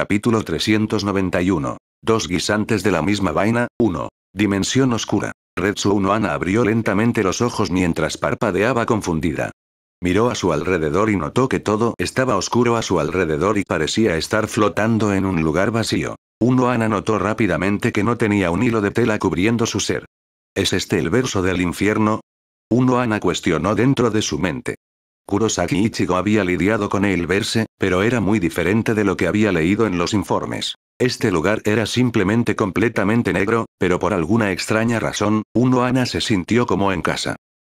Capítulo 391. Dos guisantes de la misma vaina, 1. Dimensión oscura. Retsu Unohana abrió lentamente los ojos mientras parpadeaba confundida. Miró a su alrededor y notó que todo estaba oscuro a su alrededor y parecía estar flotando en un lugar vacío. Ana notó rápidamente que no tenía un hilo de tela cubriendo su ser. ¿Es este el verso del infierno? Ana cuestionó dentro de su mente. Kurosaki Ichigo había lidiado con él verse, pero era muy diferente de lo que había leído en los informes. Este lugar era simplemente completamente negro, pero por alguna extraña razón, Uno Ana se sintió como en casa.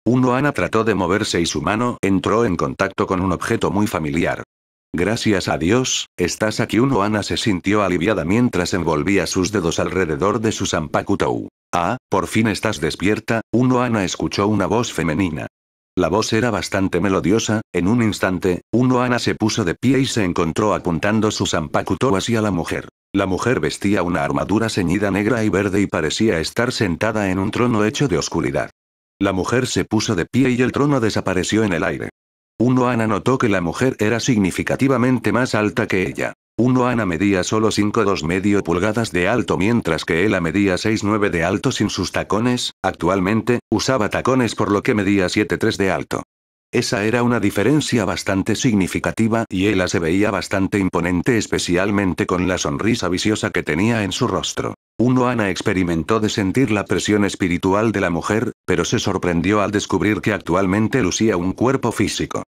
Uno Ana trató de moverse y su mano entró en contacto con un objeto muy familiar. Gracias a Dios, estás aquí. Uno Ana se sintió aliviada mientras envolvía sus dedos alrededor de su Sampakutou. Ah, por fin estás despierta, Uno Ana escuchó una voz femenina. La voz era bastante melodiosa, en un instante, uno Ana se puso de pie y se encontró apuntando su zampacuto hacia la mujer. La mujer vestía una armadura ceñida negra y verde y parecía estar sentada en un trono hecho de oscuridad. La mujer se puso de pie y el trono desapareció en el aire. Uno Ana notó que la mujer era significativamente más alta que ella. Uno Ana medía solo 2 medio pulgadas de alto mientras que ella medía 6'9 de alto sin sus tacones, actualmente, usaba tacones por lo que medía 7'3 de alto. Esa era una diferencia bastante significativa y ella se veía bastante imponente especialmente con la sonrisa viciosa que tenía en su rostro. Uno Ana experimentó de sentir la presión espiritual de la mujer, pero se sorprendió al descubrir que actualmente lucía un cuerpo físico.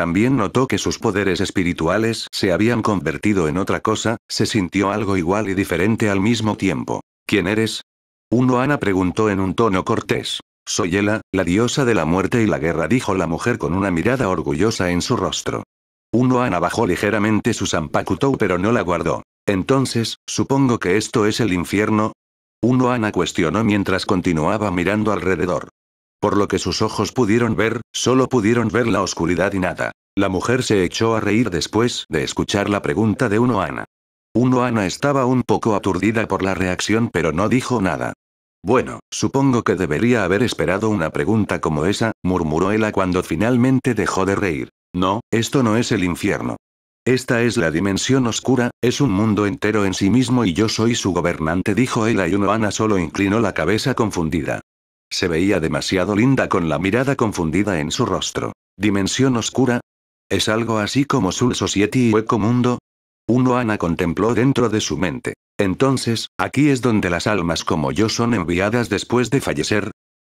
También notó que sus poderes espirituales se habían convertido en otra cosa, se sintió algo igual y diferente al mismo tiempo. ¿Quién eres? Uno Ana preguntó en un tono cortés. Soy Ela, la diosa de la muerte y la guerra, dijo la mujer con una mirada orgullosa en su rostro. Uno Ana bajó ligeramente su Sampakutou pero no la guardó. Entonces, supongo que esto es el infierno. Uno Ana cuestionó mientras continuaba mirando alrededor. Por lo que sus ojos pudieron ver, solo pudieron ver la oscuridad y nada. La mujer se echó a reír después de escuchar la pregunta de Unoana. Unoana estaba un poco aturdida por la reacción pero no dijo nada. Bueno, supongo que debería haber esperado una pregunta como esa, murmuró ella cuando finalmente dejó de reír. No, esto no es el infierno. Esta es la dimensión oscura, es un mundo entero en sí mismo y yo soy su gobernante, dijo ella y Unoana solo inclinó la cabeza confundida. Se veía demasiado linda con la mirada confundida en su rostro. Dimensión oscura, ¿Es algo así como Sul Society y Hueco Mundo? Uno Ana contempló dentro de su mente. Entonces, aquí es donde las almas como yo son enviadas después de fallecer.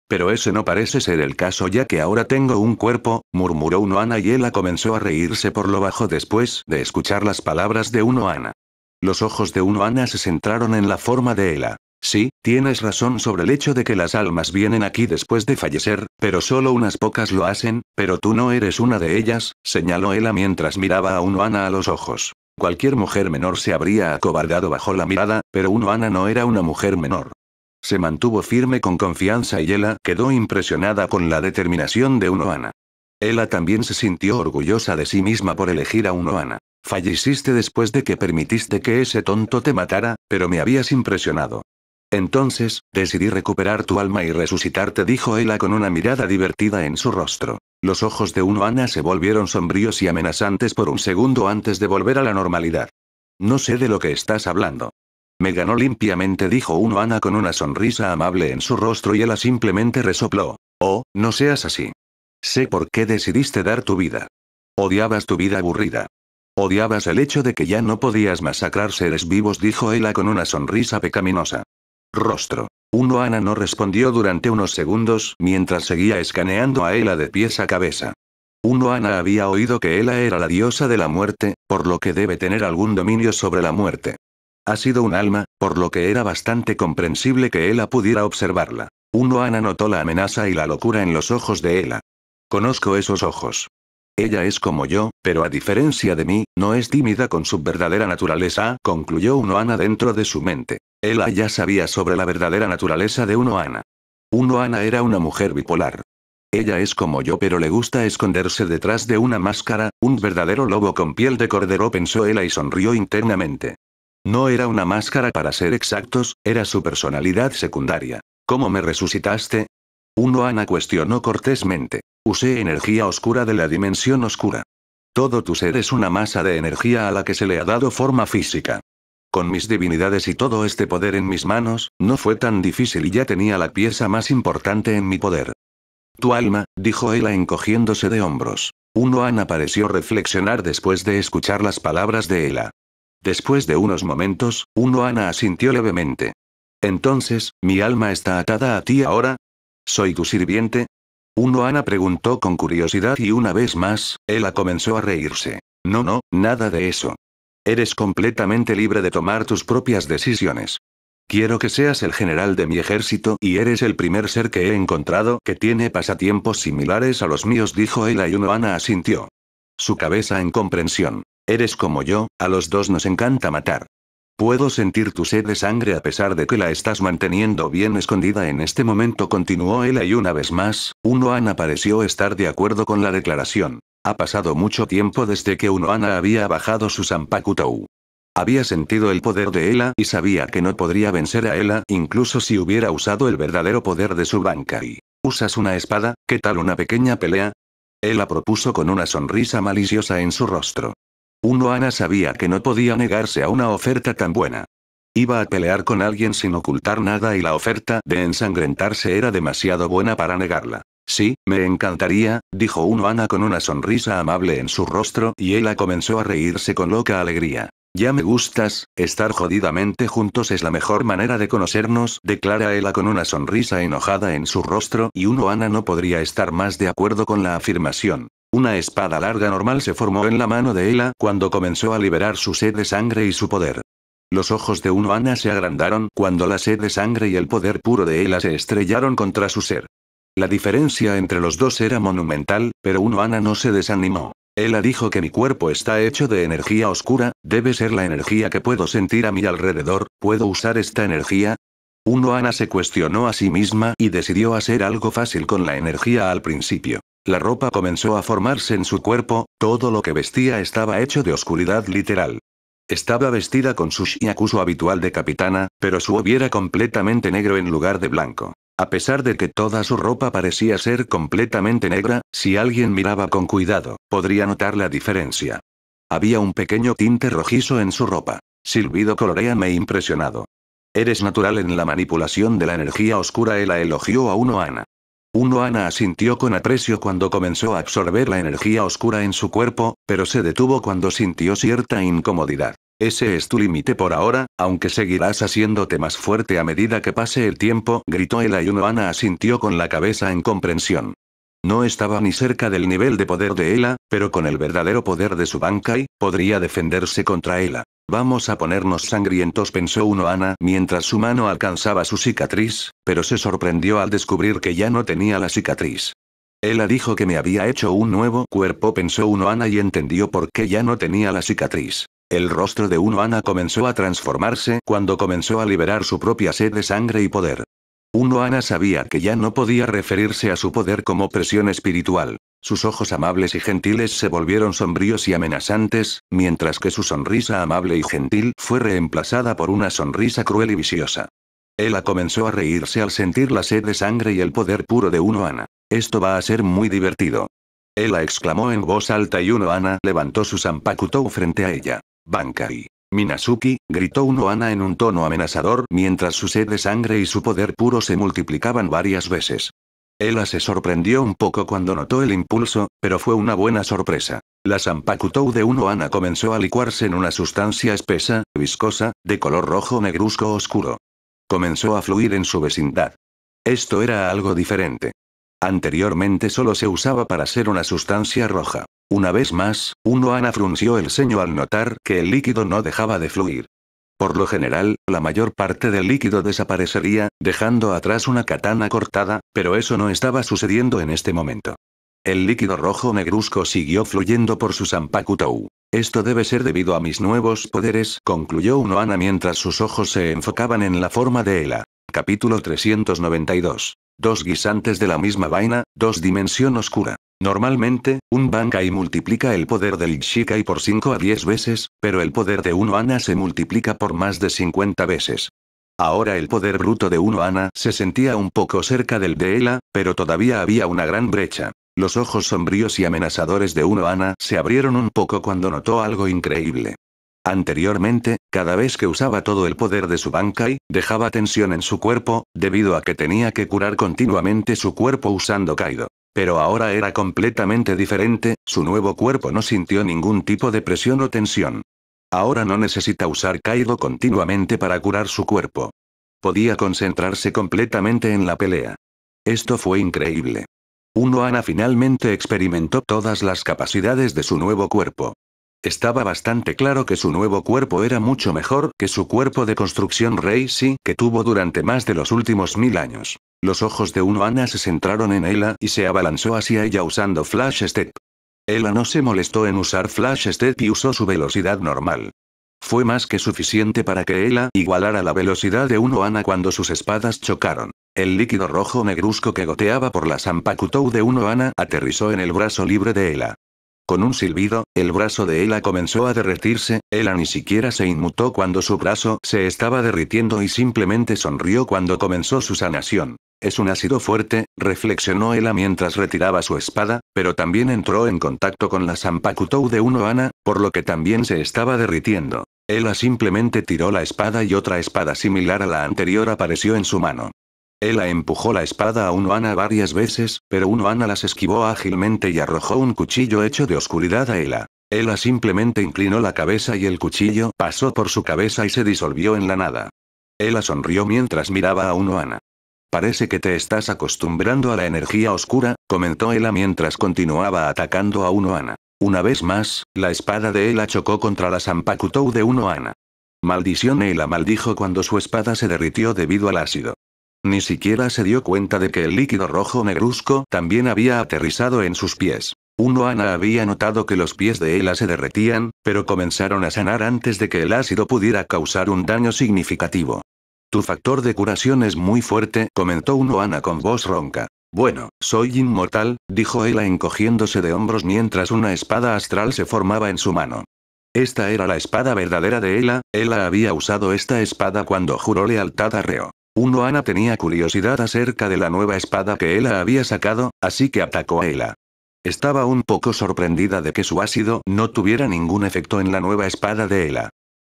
Pero ese no parece ser el caso ya que ahora tengo un cuerpo, murmuró Ana y ella comenzó a reírse por lo bajo después de escuchar las palabras de Ana. Los ojos de Ana se centraron en la forma de Ela. Sí, tienes razón sobre el hecho de que las almas vienen aquí después de fallecer, pero solo unas pocas lo hacen, pero tú no eres una de ellas, señaló ella mientras miraba a Unoana a los ojos. Cualquier mujer menor se habría acobardado bajo la mirada, pero Unoana no era una mujer menor. Se mantuvo firme con confianza y ella quedó impresionada con la determinación de Unoana. Ella también se sintió orgullosa de sí misma por elegir a Unoana. Falleciste después de que permitiste que ese tonto te matara, pero me habías impresionado. Entonces, decidí recuperar tu alma y resucitarte, dijo ella con una mirada divertida en su rostro. Los ojos de Ana se volvieron sombríos y amenazantes por un segundo antes de volver a la normalidad. No sé de lo que estás hablando. Me ganó limpiamente, dijo Ana, con una sonrisa amable en su rostro y ella simplemente resopló. Oh, no seas así. Sé por qué decidiste dar tu vida. Odiabas tu vida aburrida. Odiabas el hecho de que ya no podías masacrar seres vivos, dijo ella con una sonrisa pecaminosa. Rostro. Uno Ana no respondió durante unos segundos mientras seguía escaneando a Ela de pies a cabeza. Uno Ana había oído que Ela era la diosa de la muerte, por lo que debe tener algún dominio sobre la muerte. Ha sido un alma, por lo que era bastante comprensible que Ela pudiera observarla. Uno Ana notó la amenaza y la locura en los ojos de Ela. Conozco esos ojos. Ella es como yo, pero a diferencia de mí, no es tímida con su verdadera naturaleza, concluyó Uno Ana dentro de su mente. Ella ya sabía sobre la verdadera naturaleza de Uno Unoana era una mujer bipolar. Ella es como yo pero le gusta esconderse detrás de una máscara, un verdadero lobo con piel de cordero pensó ella y sonrió internamente. No era una máscara para ser exactos, era su personalidad secundaria. ¿Cómo me resucitaste? Unoana cuestionó cortésmente. Usé energía oscura de la dimensión oscura. Todo tu ser es una masa de energía a la que se le ha dado forma física. Con mis divinidades y todo este poder en mis manos, no fue tan difícil y ya tenía la pieza más importante en mi poder. Tu alma, dijo ella encogiéndose de hombros. Uno Ana pareció reflexionar después de escuchar las palabras de ella. Después de unos momentos, Uno Ana asintió levemente. Entonces, ¿mi alma está atada a ti ahora? ¿Soy tu sirviente? Uno Ana preguntó con curiosidad y una vez más, ella comenzó a reírse. No, no, nada de eso. Eres completamente libre de tomar tus propias decisiones. Quiero que seas el general de mi ejército y eres el primer ser que he encontrado que tiene pasatiempos similares a los míos, dijo él y Ana asintió. Su cabeza en comprensión. Eres como yo, a los dos nos encanta matar. Puedo sentir tu sed de sangre a pesar de que la estás manteniendo bien escondida en este momento, continuó él y una vez más, Ana pareció estar de acuerdo con la declaración. Ha pasado mucho tiempo desde que Unoana había bajado su Sampakutou. Había sentido el poder de Ela y sabía que no podría vencer a Ela incluso si hubiera usado el verdadero poder de su banca ¿Usas una espada? ¿Qué tal una pequeña pelea? Ela propuso con una sonrisa maliciosa en su rostro. Unoana sabía que no podía negarse a una oferta tan buena. Iba a pelear con alguien sin ocultar nada y la oferta de ensangrentarse era demasiado buena para negarla. Sí, me encantaría, dijo Ana con una sonrisa amable en su rostro y ella comenzó a reírse con loca alegría. Ya me gustas, estar jodidamente juntos es la mejor manera de conocernos, declara ella con una sonrisa enojada en su rostro y Ana no podría estar más de acuerdo con la afirmación. Una espada larga normal se formó en la mano de ella cuando comenzó a liberar su sed de sangre y su poder. Los ojos de Ana se agrandaron cuando la sed de sangre y el poder puro de ella se estrellaron contra su ser. La diferencia entre los dos era monumental, pero Ana no se desanimó. Ella dijo que mi cuerpo está hecho de energía oscura, debe ser la energía que puedo sentir a mi alrededor, ¿puedo usar esta energía? Uno Ana se cuestionó a sí misma y decidió hacer algo fácil con la energía al principio. La ropa comenzó a formarse en su cuerpo, todo lo que vestía estaba hecho de oscuridad literal. Estaba vestida con su shiakuso habitual de capitana, pero su hubiera completamente negro en lugar de blanco. A pesar de que toda su ropa parecía ser completamente negra, si alguien miraba con cuidado, podría notar la diferencia. Había un pequeño tinte rojizo en su ropa. Silbido me impresionado. Eres natural en la manipulación de la energía oscura, él la elogió a Ana. Uno Ana asintió con aprecio cuando comenzó a absorber la energía oscura en su cuerpo, pero se detuvo cuando sintió cierta incomodidad. Ese es tu límite por ahora, aunque seguirás haciéndote más fuerte a medida que pase el tiempo, gritó el uno Ana asintió con la cabeza en comprensión. No estaba ni cerca del nivel de poder de Ela, pero con el verdadero poder de su Bankai, podría defenderse contra Ela. Vamos a ponernos sangrientos, pensó uno Ana mientras su mano alcanzaba su cicatriz, pero se sorprendió al descubrir que ya no tenía la cicatriz. Ela dijo que me había hecho un nuevo cuerpo, pensó uno Ana y entendió por qué ya no tenía la cicatriz. El rostro de Uno Ana comenzó a transformarse cuando comenzó a liberar su propia sed de sangre y poder. Uno Ana sabía que ya no podía referirse a su poder como presión espiritual. Sus ojos amables y gentiles se volvieron sombríos y amenazantes, mientras que su sonrisa amable y gentil fue reemplazada por una sonrisa cruel y viciosa. Ella comenzó a reírse al sentir la sed de sangre y el poder puro de Uno Ana. Esto va a ser muy divertido. Ella exclamó en voz alta y Uno Ana levantó su Sampakutou frente a ella. Bankai. Minasuki, gritó Ana en un tono amenazador mientras su sed de sangre y su poder puro se multiplicaban varias veces. Ella se sorprendió un poco cuando notó el impulso, pero fue una buena sorpresa. La Sampakutou de Unoana comenzó a licuarse en una sustancia espesa, viscosa, de color rojo negruzco oscuro. Comenzó a fluir en su vecindad. Esto era algo diferente. Anteriormente solo se usaba para ser una sustancia roja. Una vez más, Ana frunció el ceño al notar que el líquido no dejaba de fluir. Por lo general, la mayor parte del líquido desaparecería, dejando atrás una katana cortada, pero eso no estaba sucediendo en este momento. El líquido rojo negruzco siguió fluyendo por su Sampakutou. Esto debe ser debido a mis nuevos poderes, concluyó Unoana mientras sus ojos se enfocaban en la forma de Ela. Capítulo 392. Dos guisantes de la misma vaina, dos dimensión oscura. Normalmente, un Bankai multiplica el poder del Shikai por 5 a 10 veces, pero el poder de uno Ana se multiplica por más de 50 veces. Ahora el poder bruto de uno Ana se sentía un poco cerca del de Ela, pero todavía había una gran brecha. Los ojos sombríos y amenazadores de uno Ana se abrieron un poco cuando notó algo increíble. Anteriormente, cada vez que usaba todo el poder de su Bankai, dejaba tensión en su cuerpo, debido a que tenía que curar continuamente su cuerpo usando Kaido. Pero ahora era completamente diferente, su nuevo cuerpo no sintió ningún tipo de presión o tensión. Ahora no necesita usar Kaido continuamente para curar su cuerpo. Podía concentrarse completamente en la pelea. Esto fue increíble. Uno Ana finalmente experimentó todas las capacidades de su nuevo cuerpo. Estaba bastante claro que su nuevo cuerpo era mucho mejor que su cuerpo de construcción Reisi que tuvo durante más de los últimos mil años. Los ojos de Ana se centraron en ella y se abalanzó hacia ella usando Flash Step. Ella no se molestó en usar Flash Step y usó su velocidad normal. Fue más que suficiente para que ella igualara la velocidad de Ana cuando sus espadas chocaron. El líquido rojo negruzco que goteaba por la Zanpakutou de Ana aterrizó en el brazo libre de Ela. Con un silbido, el brazo de Ela comenzó a derretirse, Ela ni siquiera se inmutó cuando su brazo se estaba derritiendo y simplemente sonrió cuando comenzó su sanación. Es un ácido fuerte, reflexionó Ela mientras retiraba su espada, pero también entró en contacto con la Sampakutou de uno Ana, por lo que también se estaba derritiendo. Ela simplemente tiró la espada y otra espada similar a la anterior apareció en su mano. Ella empujó la espada a Unoana varias veces, pero Unoana las esquivó ágilmente y arrojó un cuchillo hecho de oscuridad a Ella. Ella simplemente inclinó la cabeza y el cuchillo pasó por su cabeza y se disolvió en la nada. Ella sonrió mientras miraba a Unoana. Parece que te estás acostumbrando a la energía oscura, comentó Ella mientras continuaba atacando a Unoana. Una vez más, la espada de Ella chocó contra la Sampakutou de Unoana. Maldición Ella maldijo cuando su espada se derritió debido al ácido. Ni siquiera se dio cuenta de que el líquido rojo negruzco también había aterrizado en sus pies. Uno Ana había notado que los pies de Ela se derretían, pero comenzaron a sanar antes de que el ácido pudiera causar un daño significativo. Tu factor de curación es muy fuerte, comentó Uno Ana con voz ronca. Bueno, soy inmortal, dijo Ela encogiéndose de hombros mientras una espada astral se formaba en su mano. Esta era la espada verdadera de Ela, Ela había usado esta espada cuando juró lealtad a Reo. Uno Ana tenía curiosidad acerca de la nueva espada que Ela había sacado, así que atacó a Ela. Estaba un poco sorprendida de que su ácido no tuviera ningún efecto en la nueva espada de Ela.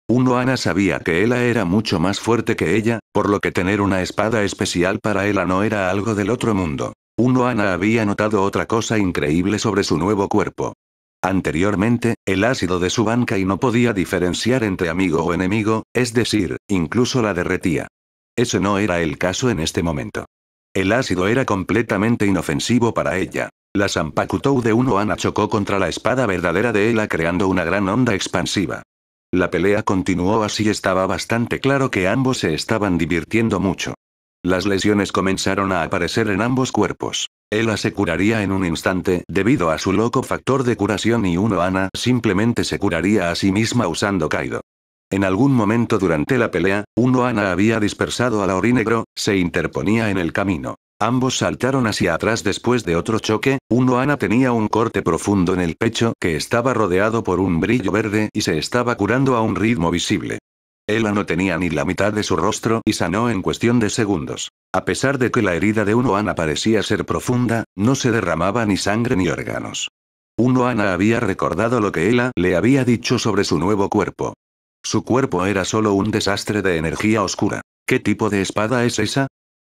Uno Ana sabía que Ela era mucho más fuerte que ella, por lo que tener una espada especial para Ela no era algo del otro mundo. Uno Ana había notado otra cosa increíble sobre su nuevo cuerpo. Anteriormente, el ácido de su banca y no podía diferenciar entre amigo o enemigo, es decir, incluso la derretía. Eso no era el caso en este momento. El ácido era completamente inofensivo para ella. La Sampakutou de Ana chocó contra la espada verdadera de Ela creando una gran onda expansiva. La pelea continuó así estaba bastante claro que ambos se estaban divirtiendo mucho. Las lesiones comenzaron a aparecer en ambos cuerpos. Ella se curaría en un instante debido a su loco factor de curación y Ana simplemente se curaría a sí misma usando Kaido. En algún momento durante la pelea, uno Ana había dispersado a la negro, se interponía en el camino. Ambos saltaron hacia atrás después de otro choque, Uno Ana tenía un corte profundo en el pecho que estaba rodeado por un brillo verde y se estaba curando a un ritmo visible. Ella no tenía ni la mitad de su rostro y sanó en cuestión de segundos. A pesar de que la herida de Ana parecía ser profunda, no se derramaba ni sangre ni órganos. Ana había recordado lo que ella le había dicho sobre su nuevo cuerpo. Su cuerpo era solo un desastre de energía oscura. ¿Qué tipo de espada es esa?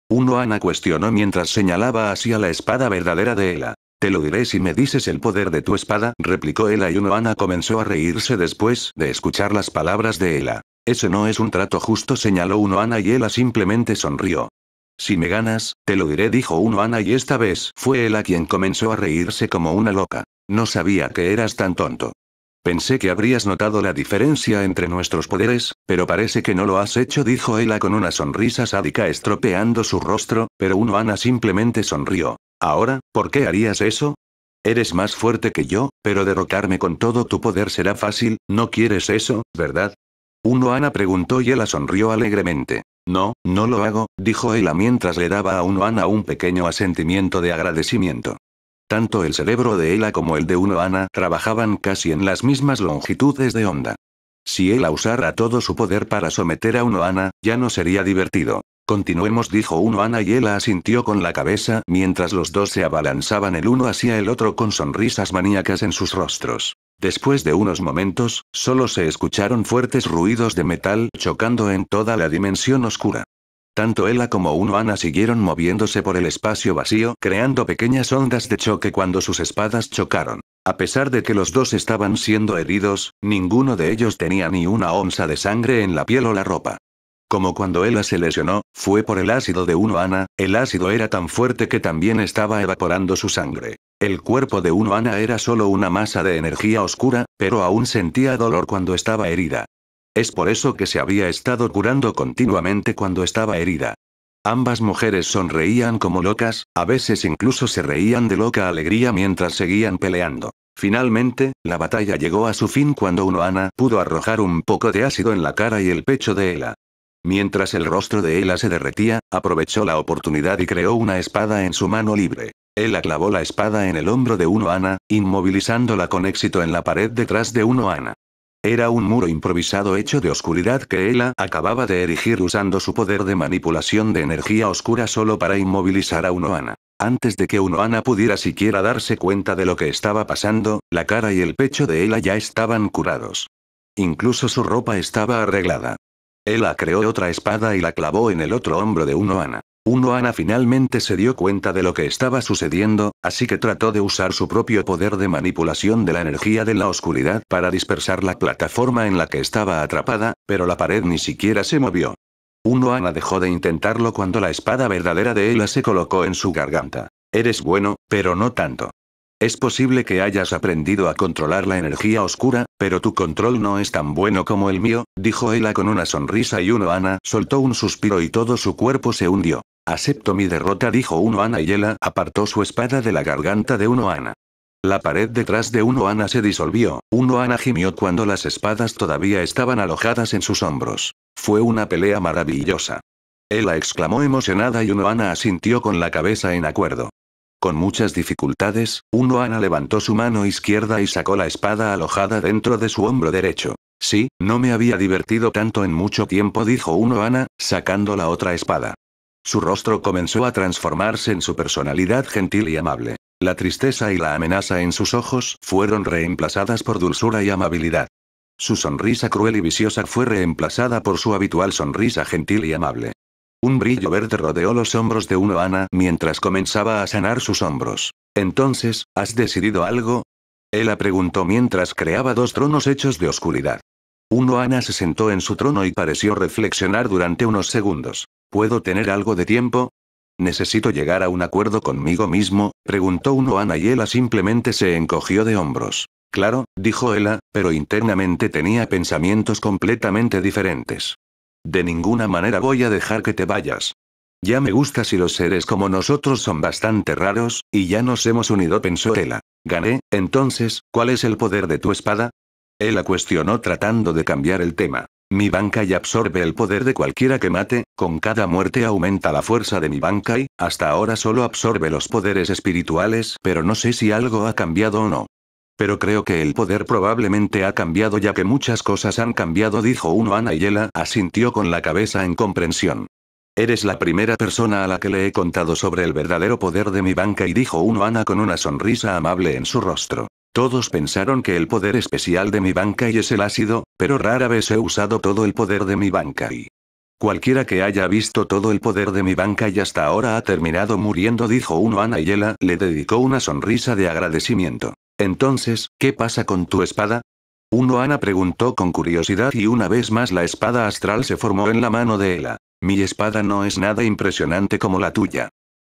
Uno Ana cuestionó mientras señalaba hacia la espada verdadera de Ela. Te lo diré si me dices el poder de tu espada, replicó Ela y Ana comenzó a reírse después de escuchar las palabras de Ela. Ese no es un trato justo, señaló uno Ana, y Ela simplemente sonrió. Si me ganas, te lo diré, dijo uno, Ana, y esta vez fue Ela quien comenzó a reírse como una loca. No sabía que eras tan tonto. Pensé que habrías notado la diferencia entre nuestros poderes, pero parece que no lo has hecho, dijo ella con una sonrisa sádica estropeando su rostro, pero Uno Ana simplemente sonrió. Ahora, ¿por qué harías eso? Eres más fuerte que yo, pero derrocarme con todo tu poder será fácil, no quieres eso, ¿verdad? Uno Ana preguntó y ella sonrió alegremente. No, no lo hago, dijo ella mientras le daba a Uno Ana un pequeño asentimiento de agradecimiento. Tanto el cerebro de Ela como el de Uno Ana trabajaban casi en las mismas longitudes de onda. Si Ela usara todo su poder para someter a Uno Ana, ya no sería divertido. Continuemos, dijo uno Ana y ella asintió con la cabeza mientras los dos se abalanzaban el uno hacia el otro con sonrisas maníacas en sus rostros. Después de unos momentos, solo se escucharon fuertes ruidos de metal chocando en toda la dimensión oscura. Tanto Ela como Ana siguieron moviéndose por el espacio vacío, creando pequeñas ondas de choque cuando sus espadas chocaron. A pesar de que los dos estaban siendo heridos, ninguno de ellos tenía ni una onza de sangre en la piel o la ropa. Como cuando Ela se lesionó, fue por el ácido de Ana. el ácido era tan fuerte que también estaba evaporando su sangre. El cuerpo de Ana era solo una masa de energía oscura, pero aún sentía dolor cuando estaba herida. Es por eso que se había estado curando continuamente cuando estaba herida. Ambas mujeres sonreían como locas, a veces incluso se reían de loca alegría mientras seguían peleando. Finalmente, la batalla llegó a su fin cuando Unoana pudo arrojar un poco de ácido en la cara y el pecho de Ela. Mientras el rostro de Ela se derretía, aprovechó la oportunidad y creó una espada en su mano libre. Ela clavó la espada en el hombro de Unoana, inmovilizándola con éxito en la pared detrás de Unoana. Era un muro improvisado hecho de oscuridad que Ela acababa de erigir usando su poder de manipulación de energía oscura solo para inmovilizar a Unoana. Antes de que Unoana pudiera siquiera darse cuenta de lo que estaba pasando, la cara y el pecho de Ela ya estaban curados. Incluso su ropa estaba arreglada. Ela creó otra espada y la clavó en el otro hombro de Unoana. Uno Ana finalmente se dio cuenta de lo que estaba sucediendo, así que trató de usar su propio poder de manipulación de la energía de la oscuridad para dispersar la plataforma en la que estaba atrapada, pero la pared ni siquiera se movió. Uno Ana dejó de intentarlo cuando la espada verdadera de ella se colocó en su garganta. Eres bueno, pero no tanto. Es posible que hayas aprendido a controlar la energía oscura, pero tu control no es tan bueno como el mío, dijo ella con una sonrisa y uno Ana soltó un suspiro y todo su cuerpo se hundió. Acepto mi derrota, dijo uno Ana y ella apartó su espada de la garganta de uno Ana. La pared detrás de uno Ana se disolvió, uno Ana gimió cuando las espadas todavía estaban alojadas en sus hombros. Fue una pelea maravillosa. Ella exclamó emocionada y uno Ana asintió con la cabeza en acuerdo. Con muchas dificultades, uno Ana levantó su mano izquierda y sacó la espada alojada dentro de su hombro derecho. Sí, no me había divertido tanto en mucho tiempo, dijo uno, Ana, sacando la otra espada. Su rostro comenzó a transformarse en su personalidad gentil y amable. La tristeza y la amenaza en sus ojos fueron reemplazadas por dulzura y amabilidad. Su sonrisa cruel y viciosa fue reemplazada por su habitual sonrisa gentil y amable. Un brillo verde rodeó los hombros de Ana mientras comenzaba a sanar sus hombros. Entonces, ¿has decidido algo? Ella preguntó mientras creaba dos tronos hechos de oscuridad. Uno Ana se sentó en su trono y pareció reflexionar durante unos segundos. ¿Puedo tener algo de tiempo? ¿Necesito llegar a un acuerdo conmigo mismo? preguntó uno Ana, y ella simplemente se encogió de hombros. Claro, dijo ella, pero internamente tenía pensamientos completamente diferentes. De ninguna manera voy a dejar que te vayas. Ya me gusta si los seres como nosotros son bastante raros, y ya nos hemos unido, pensó Tela. Gané, entonces, ¿cuál es el poder de tu espada? la cuestionó tratando de cambiar el tema. Mi banca absorbe el poder de cualquiera que mate, con cada muerte aumenta la fuerza de mi banca y, hasta ahora solo absorbe los poderes espirituales, pero no sé si algo ha cambiado o no. Pero creo que el poder probablemente ha cambiado ya que muchas cosas han cambiado, dijo uno Ana y ella asintió con la cabeza en comprensión. Eres la primera persona a la que le he contado sobre el verdadero poder de mi banca y dijo uno Ana con una sonrisa amable en su rostro. Todos pensaron que el poder especial de mi banca y es el ácido, pero rara vez he usado todo el poder de mi banca y... Cualquiera que haya visto todo el poder de mi banca y hasta ahora ha terminado muriendo, dijo uno Ana y ella le dedicó una sonrisa de agradecimiento. Entonces, ¿qué pasa con tu espada? Uno Ana preguntó con curiosidad y una vez más la espada astral se formó en la mano de Ela. Mi espada no es nada impresionante como la tuya.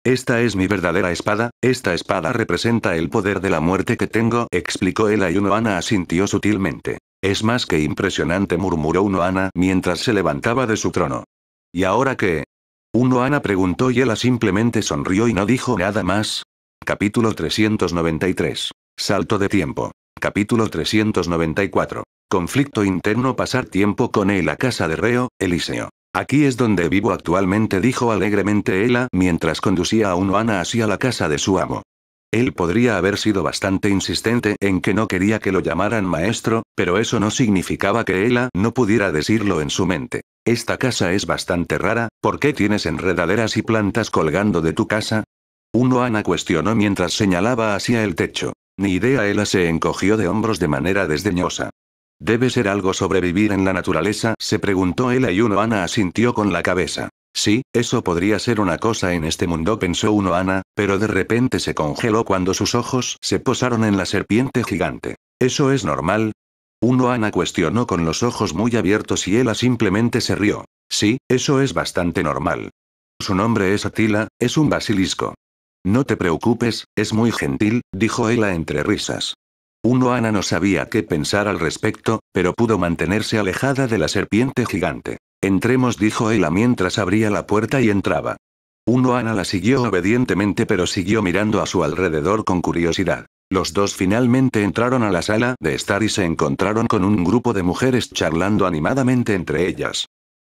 Esta es mi verdadera espada, esta espada representa el poder de la muerte que tengo, explicó Ela y Unoana asintió sutilmente. Es más que impresionante, murmuró Unoana mientras se levantaba de su trono. ¿Y ahora qué? Unoana preguntó y Ela simplemente sonrió y no dijo nada más. Capítulo 393 Salto de tiempo. Capítulo 394. Conflicto interno Pasar tiempo con él a casa de Reo, Eliseo. Aquí es donde vivo actualmente, dijo alegremente Ela mientras conducía a Ana hacia la casa de su amo. Él podría haber sido bastante insistente en que no quería que lo llamaran maestro, pero eso no significaba que Ela no pudiera decirlo en su mente. Esta casa es bastante rara, ¿por qué tienes enredaderas y plantas colgando de tu casa? Ana cuestionó mientras señalaba hacia el techo. Ni idea, ella se encogió de hombros de manera desdeñosa. Debe ser algo sobrevivir en la naturaleza, se preguntó ella y uno Ana asintió con la cabeza. Sí, eso podría ser una cosa en este mundo, pensó uno Ana, pero de repente se congeló cuando sus ojos se posaron en la serpiente gigante. ¿Eso es normal? Uno Ana cuestionó con los ojos muy abiertos y ella simplemente se rió. Sí, eso es bastante normal. Su nombre es Atila, es un basilisco. No te preocupes, es muy gentil, dijo ella entre risas. Uno Ana no sabía qué pensar al respecto, pero pudo mantenerse alejada de la serpiente gigante. Entremos, dijo ella mientras abría la puerta y entraba. Uno Ana la siguió obedientemente pero siguió mirando a su alrededor con curiosidad. Los dos finalmente entraron a la sala de estar y se encontraron con un grupo de mujeres charlando animadamente entre ellas.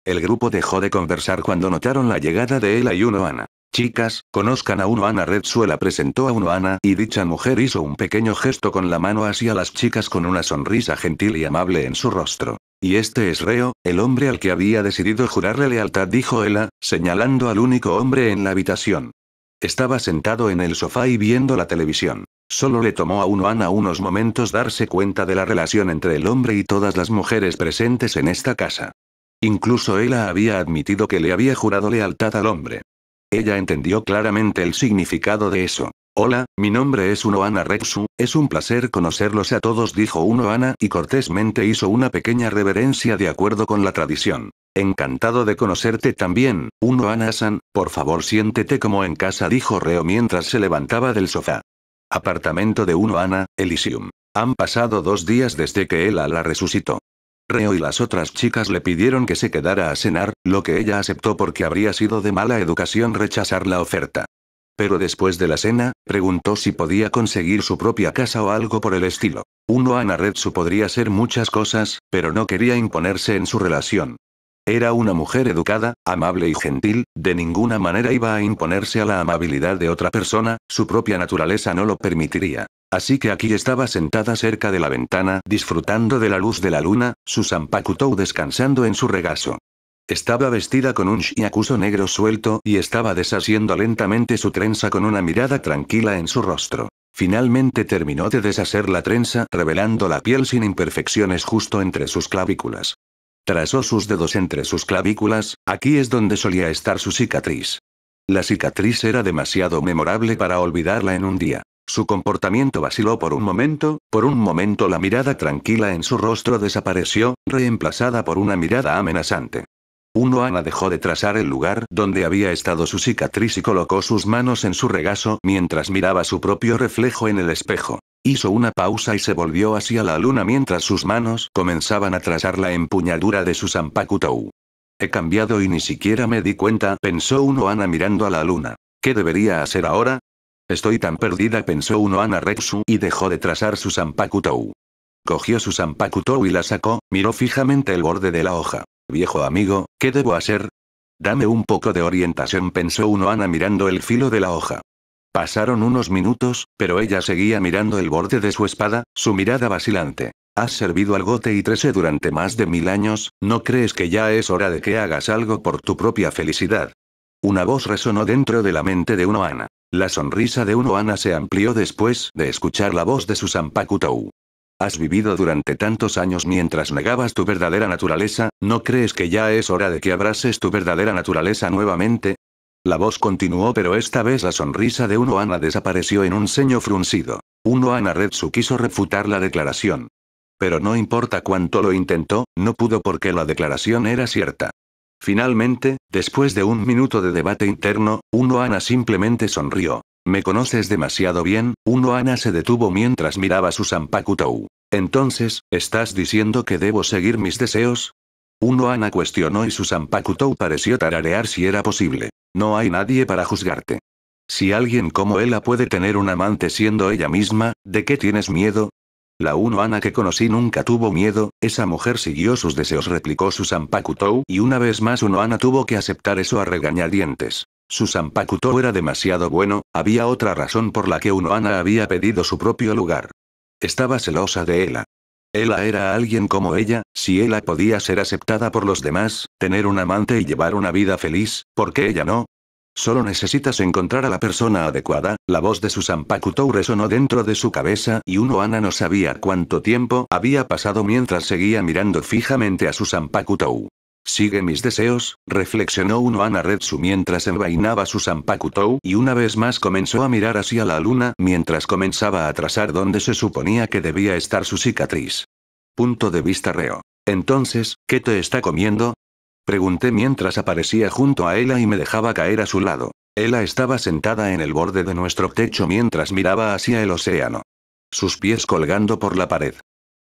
El grupo dejó de conversar cuando notaron la llegada de ella y Uno Ana. Chicas, conozcan a uno. Unoana Redzuela presentó a Unoana y dicha mujer hizo un pequeño gesto con la mano hacia las chicas con una sonrisa gentil y amable en su rostro. Y este es Reo, el hombre al que había decidido jurarle lealtad dijo Ela, señalando al único hombre en la habitación. Estaba sentado en el sofá y viendo la televisión. Solo le tomó a Unoana unos momentos darse cuenta de la relación entre el hombre y todas las mujeres presentes en esta casa. Incluso ella había admitido que le había jurado lealtad al hombre. Ella entendió claramente el significado de eso. Hola, mi nombre es Unoana Rexu, es un placer conocerlos a todos, dijo Unoana y cortésmente hizo una pequeña reverencia de acuerdo con la tradición. Encantado de conocerte también, Unoana-san, por favor siéntete como en casa, dijo Reo mientras se levantaba del sofá. Apartamento de Unoana, Elysium. Han pasado dos días desde que Ela la resucitó. Reo y las otras chicas le pidieron que se quedara a cenar, lo que ella aceptó porque habría sido de mala educación rechazar la oferta. Pero después de la cena, preguntó si podía conseguir su propia casa o algo por el estilo. Uno Ana su podría ser muchas cosas, pero no quería imponerse en su relación. Era una mujer educada, amable y gentil, de ninguna manera iba a imponerse a la amabilidad de otra persona, su propia naturaleza no lo permitiría. Así que aquí estaba sentada cerca de la ventana, disfrutando de la luz de la luna, su Pakutou descansando en su regazo. Estaba vestida con un shiakuso negro suelto y estaba deshaciendo lentamente su trenza con una mirada tranquila en su rostro. Finalmente terminó de deshacer la trenza, revelando la piel sin imperfecciones justo entre sus clavículas. Trazó sus dedos entre sus clavículas, aquí es donde solía estar su cicatriz. La cicatriz era demasiado memorable para olvidarla en un día. Su comportamiento vaciló por un momento, por un momento la mirada tranquila en su rostro desapareció, reemplazada por una mirada amenazante. Ana dejó de trazar el lugar donde había estado su cicatriz y colocó sus manos en su regazo mientras miraba su propio reflejo en el espejo. Hizo una pausa y se volvió hacia la luna mientras sus manos comenzaban a trazar la empuñadura de su Sampakutou. He cambiado y ni siquiera me di cuenta, pensó Unoana mirando a la luna. ¿Qué debería hacer ahora? Estoy tan perdida pensó Ana Rexu y dejó de trazar su Sanpakutou. Cogió su Sanpakutou y la sacó, miró fijamente el borde de la hoja. Viejo amigo, ¿qué debo hacer? Dame un poco de orientación pensó uno Ana mirando el filo de la hoja. Pasaron unos minutos, pero ella seguía mirando el borde de su espada, su mirada vacilante. Has servido al gote y trece durante más de mil años, ¿no crees que ya es hora de que hagas algo por tu propia felicidad? Una voz resonó dentro de la mente de uno Ana. La sonrisa de Unoana se amplió después de escuchar la voz de Susan Pakutou. Has vivido durante tantos años mientras negabas tu verdadera naturaleza, ¿no crees que ya es hora de que abrases tu verdadera naturaleza nuevamente? La voz continuó pero esta vez la sonrisa de Unoana desapareció en un ceño fruncido. Unoana Retsu quiso refutar la declaración. Pero no importa cuánto lo intentó, no pudo porque la declaración era cierta. Finalmente, después de un minuto de debate interno, uno Ana simplemente sonrió. Me conoces demasiado bien, Uno Ana se detuvo mientras miraba su Sampakutou. Entonces, ¿estás diciendo que debo seguir mis deseos? Uno Ana cuestionó y su Sampakutou pareció tararear si era posible. No hay nadie para juzgarte. Si alguien como ella puede tener un amante siendo ella misma, ¿de qué tienes miedo? La Uno Ana que conocí nunca tuvo miedo, esa mujer siguió sus deseos replicó Susan Pakutou y una vez más Uno Ana tuvo que aceptar eso a regañadientes. Su Pakutou era demasiado bueno, había otra razón por la que Uno Ana había pedido su propio lugar. Estaba celosa de Ela. Ela era alguien como ella, si ella podía ser aceptada por los demás, tener un amante y llevar una vida feliz, ¿por qué ella no? Solo necesitas encontrar a la persona adecuada, la voz de Susan Pakutou resonó dentro de su cabeza y uno Ana no sabía cuánto tiempo había pasado mientras seguía mirando fijamente a Susan Pakutou. Sigue mis deseos, reflexionó Unoana Retsu mientras envainaba su Pakutou y una vez más comenzó a mirar hacia la luna mientras comenzaba a trazar donde se suponía que debía estar su cicatriz. Punto de vista reo. Entonces, ¿qué te está comiendo? Pregunté mientras aparecía junto a ella y me dejaba caer a su lado. Ella estaba sentada en el borde de nuestro techo mientras miraba hacia el océano. Sus pies colgando por la pared.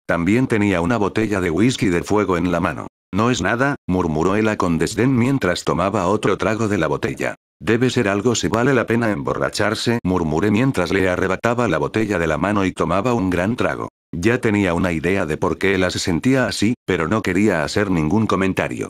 También tenía una botella de whisky de fuego en la mano. No es nada, murmuró ella con desdén mientras tomaba otro trago de la botella. Debe ser algo si vale la pena emborracharse, murmuré mientras le arrebataba la botella de la mano y tomaba un gran trago. Ya tenía una idea de por qué ella se sentía así, pero no quería hacer ningún comentario.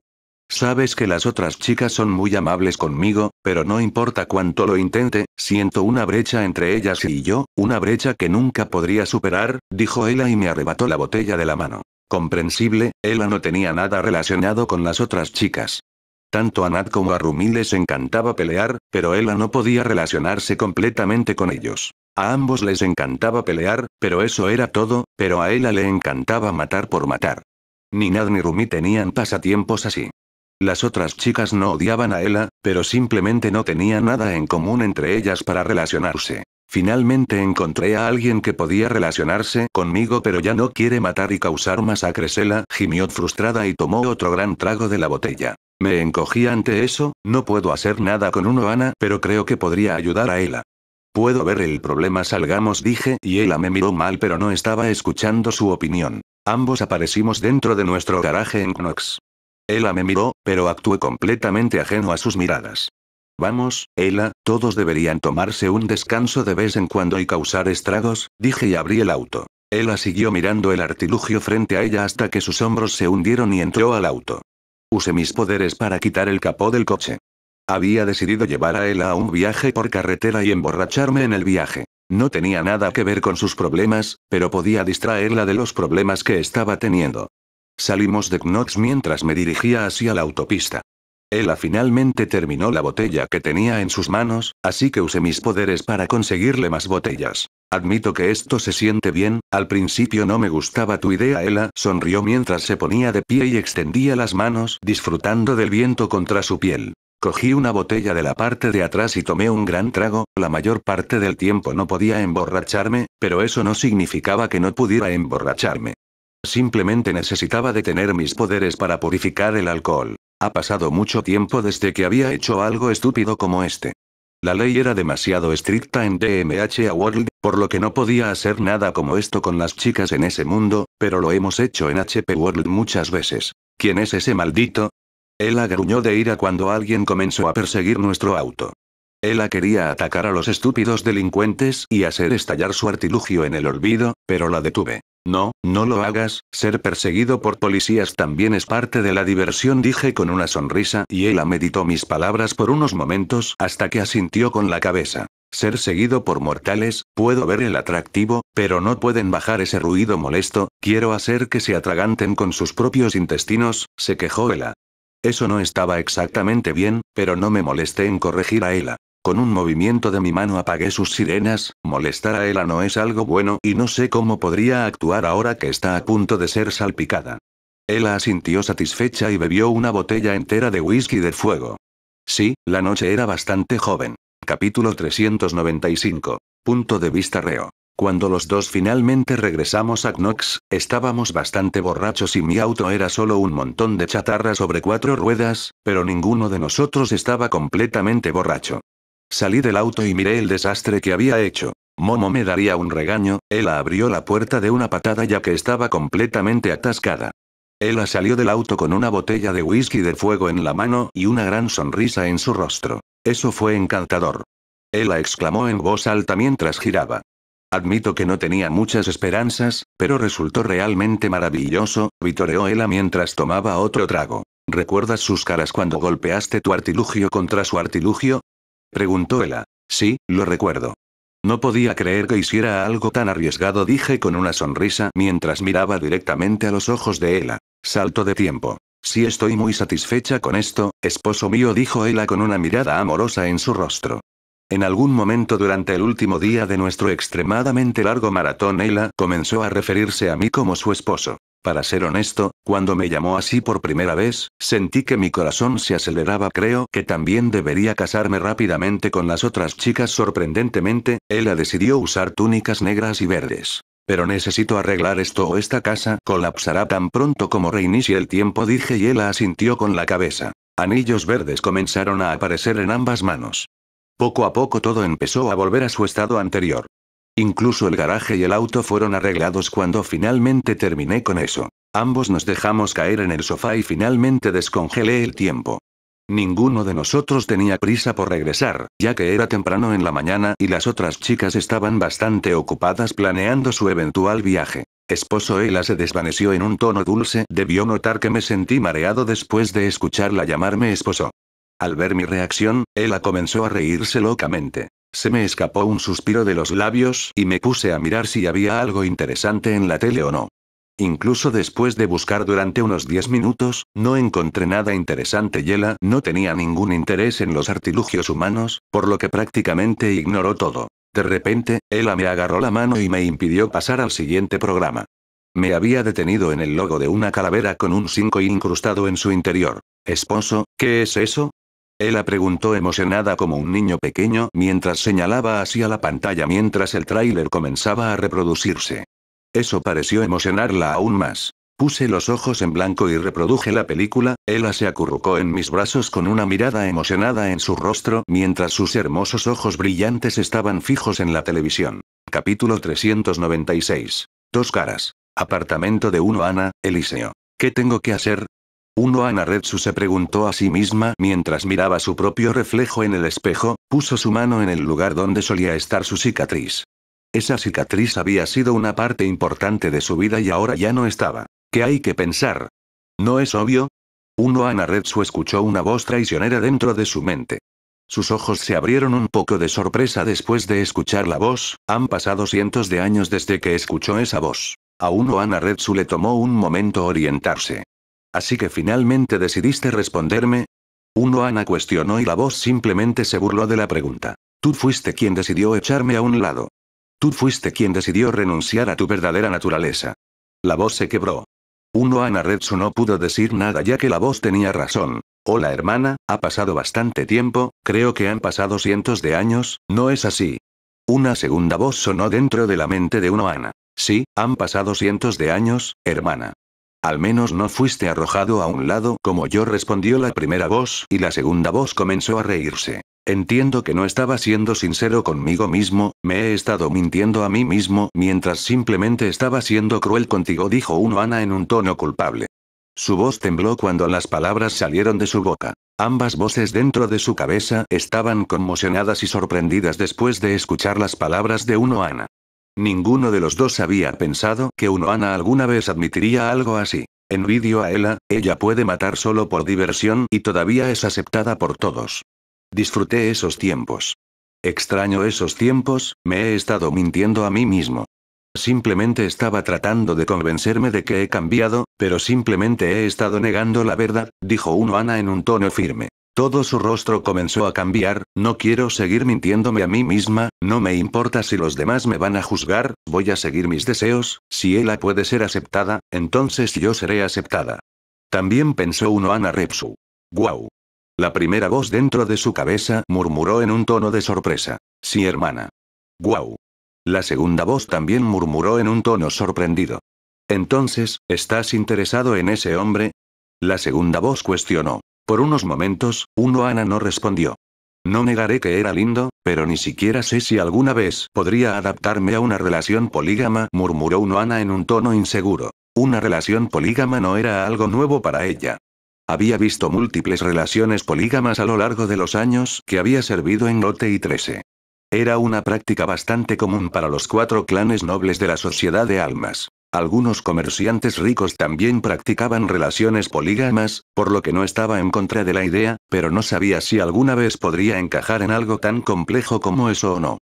Sabes que las otras chicas son muy amables conmigo, pero no importa cuánto lo intente, siento una brecha entre ellas y yo, una brecha que nunca podría superar, dijo Ella y me arrebató la botella de la mano. Comprensible, Ella no tenía nada relacionado con las otras chicas. Tanto a Nat como a Rumi les encantaba pelear, pero Ella no podía relacionarse completamente con ellos. A ambos les encantaba pelear, pero eso era todo, pero a Ella le encantaba matar por matar. Ni Nat ni Rumi tenían pasatiempos así. Las otras chicas no odiaban a Ella, pero simplemente no tenía nada en común entre ellas para relacionarse. Finalmente encontré a alguien que podía relacionarse conmigo pero ya no quiere matar y causar a Cresela. gimió frustrada y tomó otro gran trago de la botella. Me encogí ante eso, no puedo hacer nada con uno Ana, pero creo que podría ayudar a Ella. Puedo ver el problema, salgamos, dije, y Ella me miró mal pero no estaba escuchando su opinión. Ambos aparecimos dentro de nuestro garaje en Knox. Ella me miró, pero actué completamente ajeno a sus miradas. Vamos, Ella, todos deberían tomarse un descanso de vez en cuando y causar estragos, dije y abrí el auto. Ella siguió mirando el artilugio frente a ella hasta que sus hombros se hundieron y entró al auto. Usé mis poderes para quitar el capó del coche. Había decidido llevar a Ella a un viaje por carretera y emborracharme en el viaje. No tenía nada que ver con sus problemas, pero podía distraerla de los problemas que estaba teniendo. Salimos de Knox mientras me dirigía hacia la autopista. Ella finalmente terminó la botella que tenía en sus manos, así que usé mis poderes para conseguirle más botellas. Admito que esto se siente bien, al principio no me gustaba tu idea. Ella sonrió mientras se ponía de pie y extendía las manos, disfrutando del viento contra su piel. Cogí una botella de la parte de atrás y tomé un gran trago, la mayor parte del tiempo no podía emborracharme, pero eso no significaba que no pudiera emborracharme. Simplemente necesitaba detener mis poderes para purificar el alcohol. Ha pasado mucho tiempo desde que había hecho algo estúpido como este. La ley era demasiado estricta en DMHA World, por lo que no podía hacer nada como esto con las chicas en ese mundo, pero lo hemos hecho en HP World muchas veces. ¿Quién es ese maldito? Ella gruñó de ira cuando alguien comenzó a perseguir nuestro auto. Ella quería atacar a los estúpidos delincuentes y hacer estallar su artilugio en el olvido, pero la detuve. No, no lo hagas, ser perseguido por policías también es parte de la diversión, dije con una sonrisa, y ella meditó mis palabras por unos momentos hasta que asintió con la cabeza. Ser seguido por mortales, puedo ver el atractivo, pero no pueden bajar ese ruido molesto, quiero hacer que se atraganten con sus propios intestinos, se quejó Ela. Eso no estaba exactamente bien, pero no me molesté en corregir a Ela. Con un movimiento de mi mano apagué sus sirenas, molestar a Ela no es algo bueno y no sé cómo podría actuar ahora que está a punto de ser salpicada. Ella asintió satisfecha y bebió una botella entera de whisky de fuego. Sí, la noche era bastante joven. Capítulo 395. Punto de vista reo. Cuando los dos finalmente regresamos a Knox, estábamos bastante borrachos y mi auto era solo un montón de chatarra sobre cuatro ruedas, pero ninguno de nosotros estaba completamente borracho. Salí del auto y miré el desastre que había hecho. Momo me daría un regaño, Ella abrió la puerta de una patada ya que estaba completamente atascada. Ella salió del auto con una botella de whisky de fuego en la mano y una gran sonrisa en su rostro. Eso fue encantador. Ella exclamó en voz alta mientras giraba. Admito que no tenía muchas esperanzas, pero resultó realmente maravilloso, vitoreó ella mientras tomaba otro trago. ¿Recuerdas sus caras cuando golpeaste tu artilugio contra su artilugio? Preguntó Ella. Sí, lo recuerdo. No podía creer que hiciera algo tan arriesgado, dije con una sonrisa mientras miraba directamente a los ojos de Ella. Salto de tiempo. Sí estoy muy satisfecha con esto, esposo mío, dijo Ella con una mirada amorosa en su rostro. En algún momento durante el último día de nuestro extremadamente largo maratón, Ella comenzó a referirse a mí como su esposo. Para ser honesto, cuando me llamó así por primera vez, sentí que mi corazón se aceleraba. Creo que también debería casarme rápidamente con las otras chicas. Sorprendentemente, ella decidió usar túnicas negras y verdes. Pero necesito arreglar esto o esta casa colapsará tan pronto como reinicie el tiempo, dije y ella asintió con la cabeza. Anillos verdes comenzaron a aparecer en ambas manos. Poco a poco todo empezó a volver a su estado anterior. Incluso el garaje y el auto fueron arreglados cuando finalmente terminé con eso. Ambos nos dejamos caer en el sofá y finalmente descongelé el tiempo. Ninguno de nosotros tenía prisa por regresar, ya que era temprano en la mañana y las otras chicas estaban bastante ocupadas planeando su eventual viaje. Esposo Ela se desvaneció en un tono dulce, debió notar que me sentí mareado después de escucharla llamarme esposo. Al ver mi reacción, Ella comenzó a reírse locamente. Se me escapó un suspiro de los labios y me puse a mirar si había algo interesante en la tele o no. Incluso después de buscar durante unos 10 minutos, no encontré nada interesante. Ella no tenía ningún interés en los artilugios humanos, por lo que prácticamente ignoró todo. De repente, ella me agarró la mano y me impidió pasar al siguiente programa. Me había detenido en el logo de una calavera con un 5 incrustado en su interior. Esposo, ¿qué es eso? Ella preguntó emocionada como un niño pequeño mientras señalaba hacia la pantalla mientras el tráiler comenzaba a reproducirse. Eso pareció emocionarla aún más. Puse los ojos en blanco y reproduje la película, ella se acurrucó en mis brazos con una mirada emocionada en su rostro mientras sus hermosos ojos brillantes estaban fijos en la televisión. Capítulo 396. Dos caras. Apartamento de uno Ana, Eliseo. ¿Qué tengo que hacer? Uno Ana se preguntó a sí misma mientras miraba su propio reflejo en el espejo, puso su mano en el lugar donde solía estar su cicatriz. Esa cicatriz había sido una parte importante de su vida y ahora ya no estaba. ¿Qué hay que pensar? ¿No es obvio? Uno Ana Retsu escuchó una voz traicionera dentro de su mente. Sus ojos se abrieron un poco de sorpresa después de escuchar la voz, han pasado cientos de años desde que escuchó esa voz. A uno Ana Retsu le tomó un momento orientarse. Así que finalmente decidiste responderme. Uno Ana cuestionó y la voz simplemente se burló de la pregunta. Tú fuiste quien decidió echarme a un lado. Tú fuiste quien decidió renunciar a tu verdadera naturaleza. La voz se quebró. Uno Ana Retsu no pudo decir nada ya que la voz tenía razón. Hola hermana, ha pasado bastante tiempo, creo que han pasado cientos de años, ¿no es así? Una segunda voz sonó dentro de la mente de Uno Ana. Sí, han pasado cientos de años, hermana. Al menos no fuiste arrojado a un lado como yo respondió la primera voz y la segunda voz comenzó a reírse. Entiendo que no estaba siendo sincero conmigo mismo, me he estado mintiendo a mí mismo mientras simplemente estaba siendo cruel contigo, dijo uno Ana en un tono culpable. Su voz tembló cuando las palabras salieron de su boca. Ambas voces dentro de su cabeza estaban conmocionadas y sorprendidas después de escuchar las palabras de uno Ana. Ninguno de los dos había pensado que Ana alguna vez admitiría algo así. Envidio a Ella, ella puede matar solo por diversión y todavía es aceptada por todos. Disfruté esos tiempos. Extraño esos tiempos, me he estado mintiendo a mí mismo. Simplemente estaba tratando de convencerme de que he cambiado, pero simplemente he estado negando la verdad, dijo uno Ana en un tono firme. Todo su rostro comenzó a cambiar, no quiero seguir mintiéndome a mí misma, no me importa si los demás me van a juzgar, voy a seguir mis deseos, si ella puede ser aceptada, entonces yo seré aceptada. También pensó uno Ana Repsu. ¡Guau! La primera voz dentro de su cabeza murmuró en un tono de sorpresa. Sí hermana. ¡Guau! La segunda voz también murmuró en un tono sorprendido. Entonces, ¿estás interesado en ese hombre? La segunda voz cuestionó. Por unos momentos, uno Ana no respondió. No negaré que era lindo, pero ni siquiera sé si alguna vez podría adaptarme a una relación polígama, murmuró Uno Ana en un tono inseguro. Una relación polígama no era algo nuevo para ella. Había visto múltiples relaciones polígamas a lo largo de los años que había servido en Lote y 13. Era una práctica bastante común para los cuatro clanes nobles de la Sociedad de Almas. Algunos comerciantes ricos también practicaban relaciones polígamas, por lo que no estaba en contra de la idea, pero no sabía si alguna vez podría encajar en algo tan complejo como eso o no.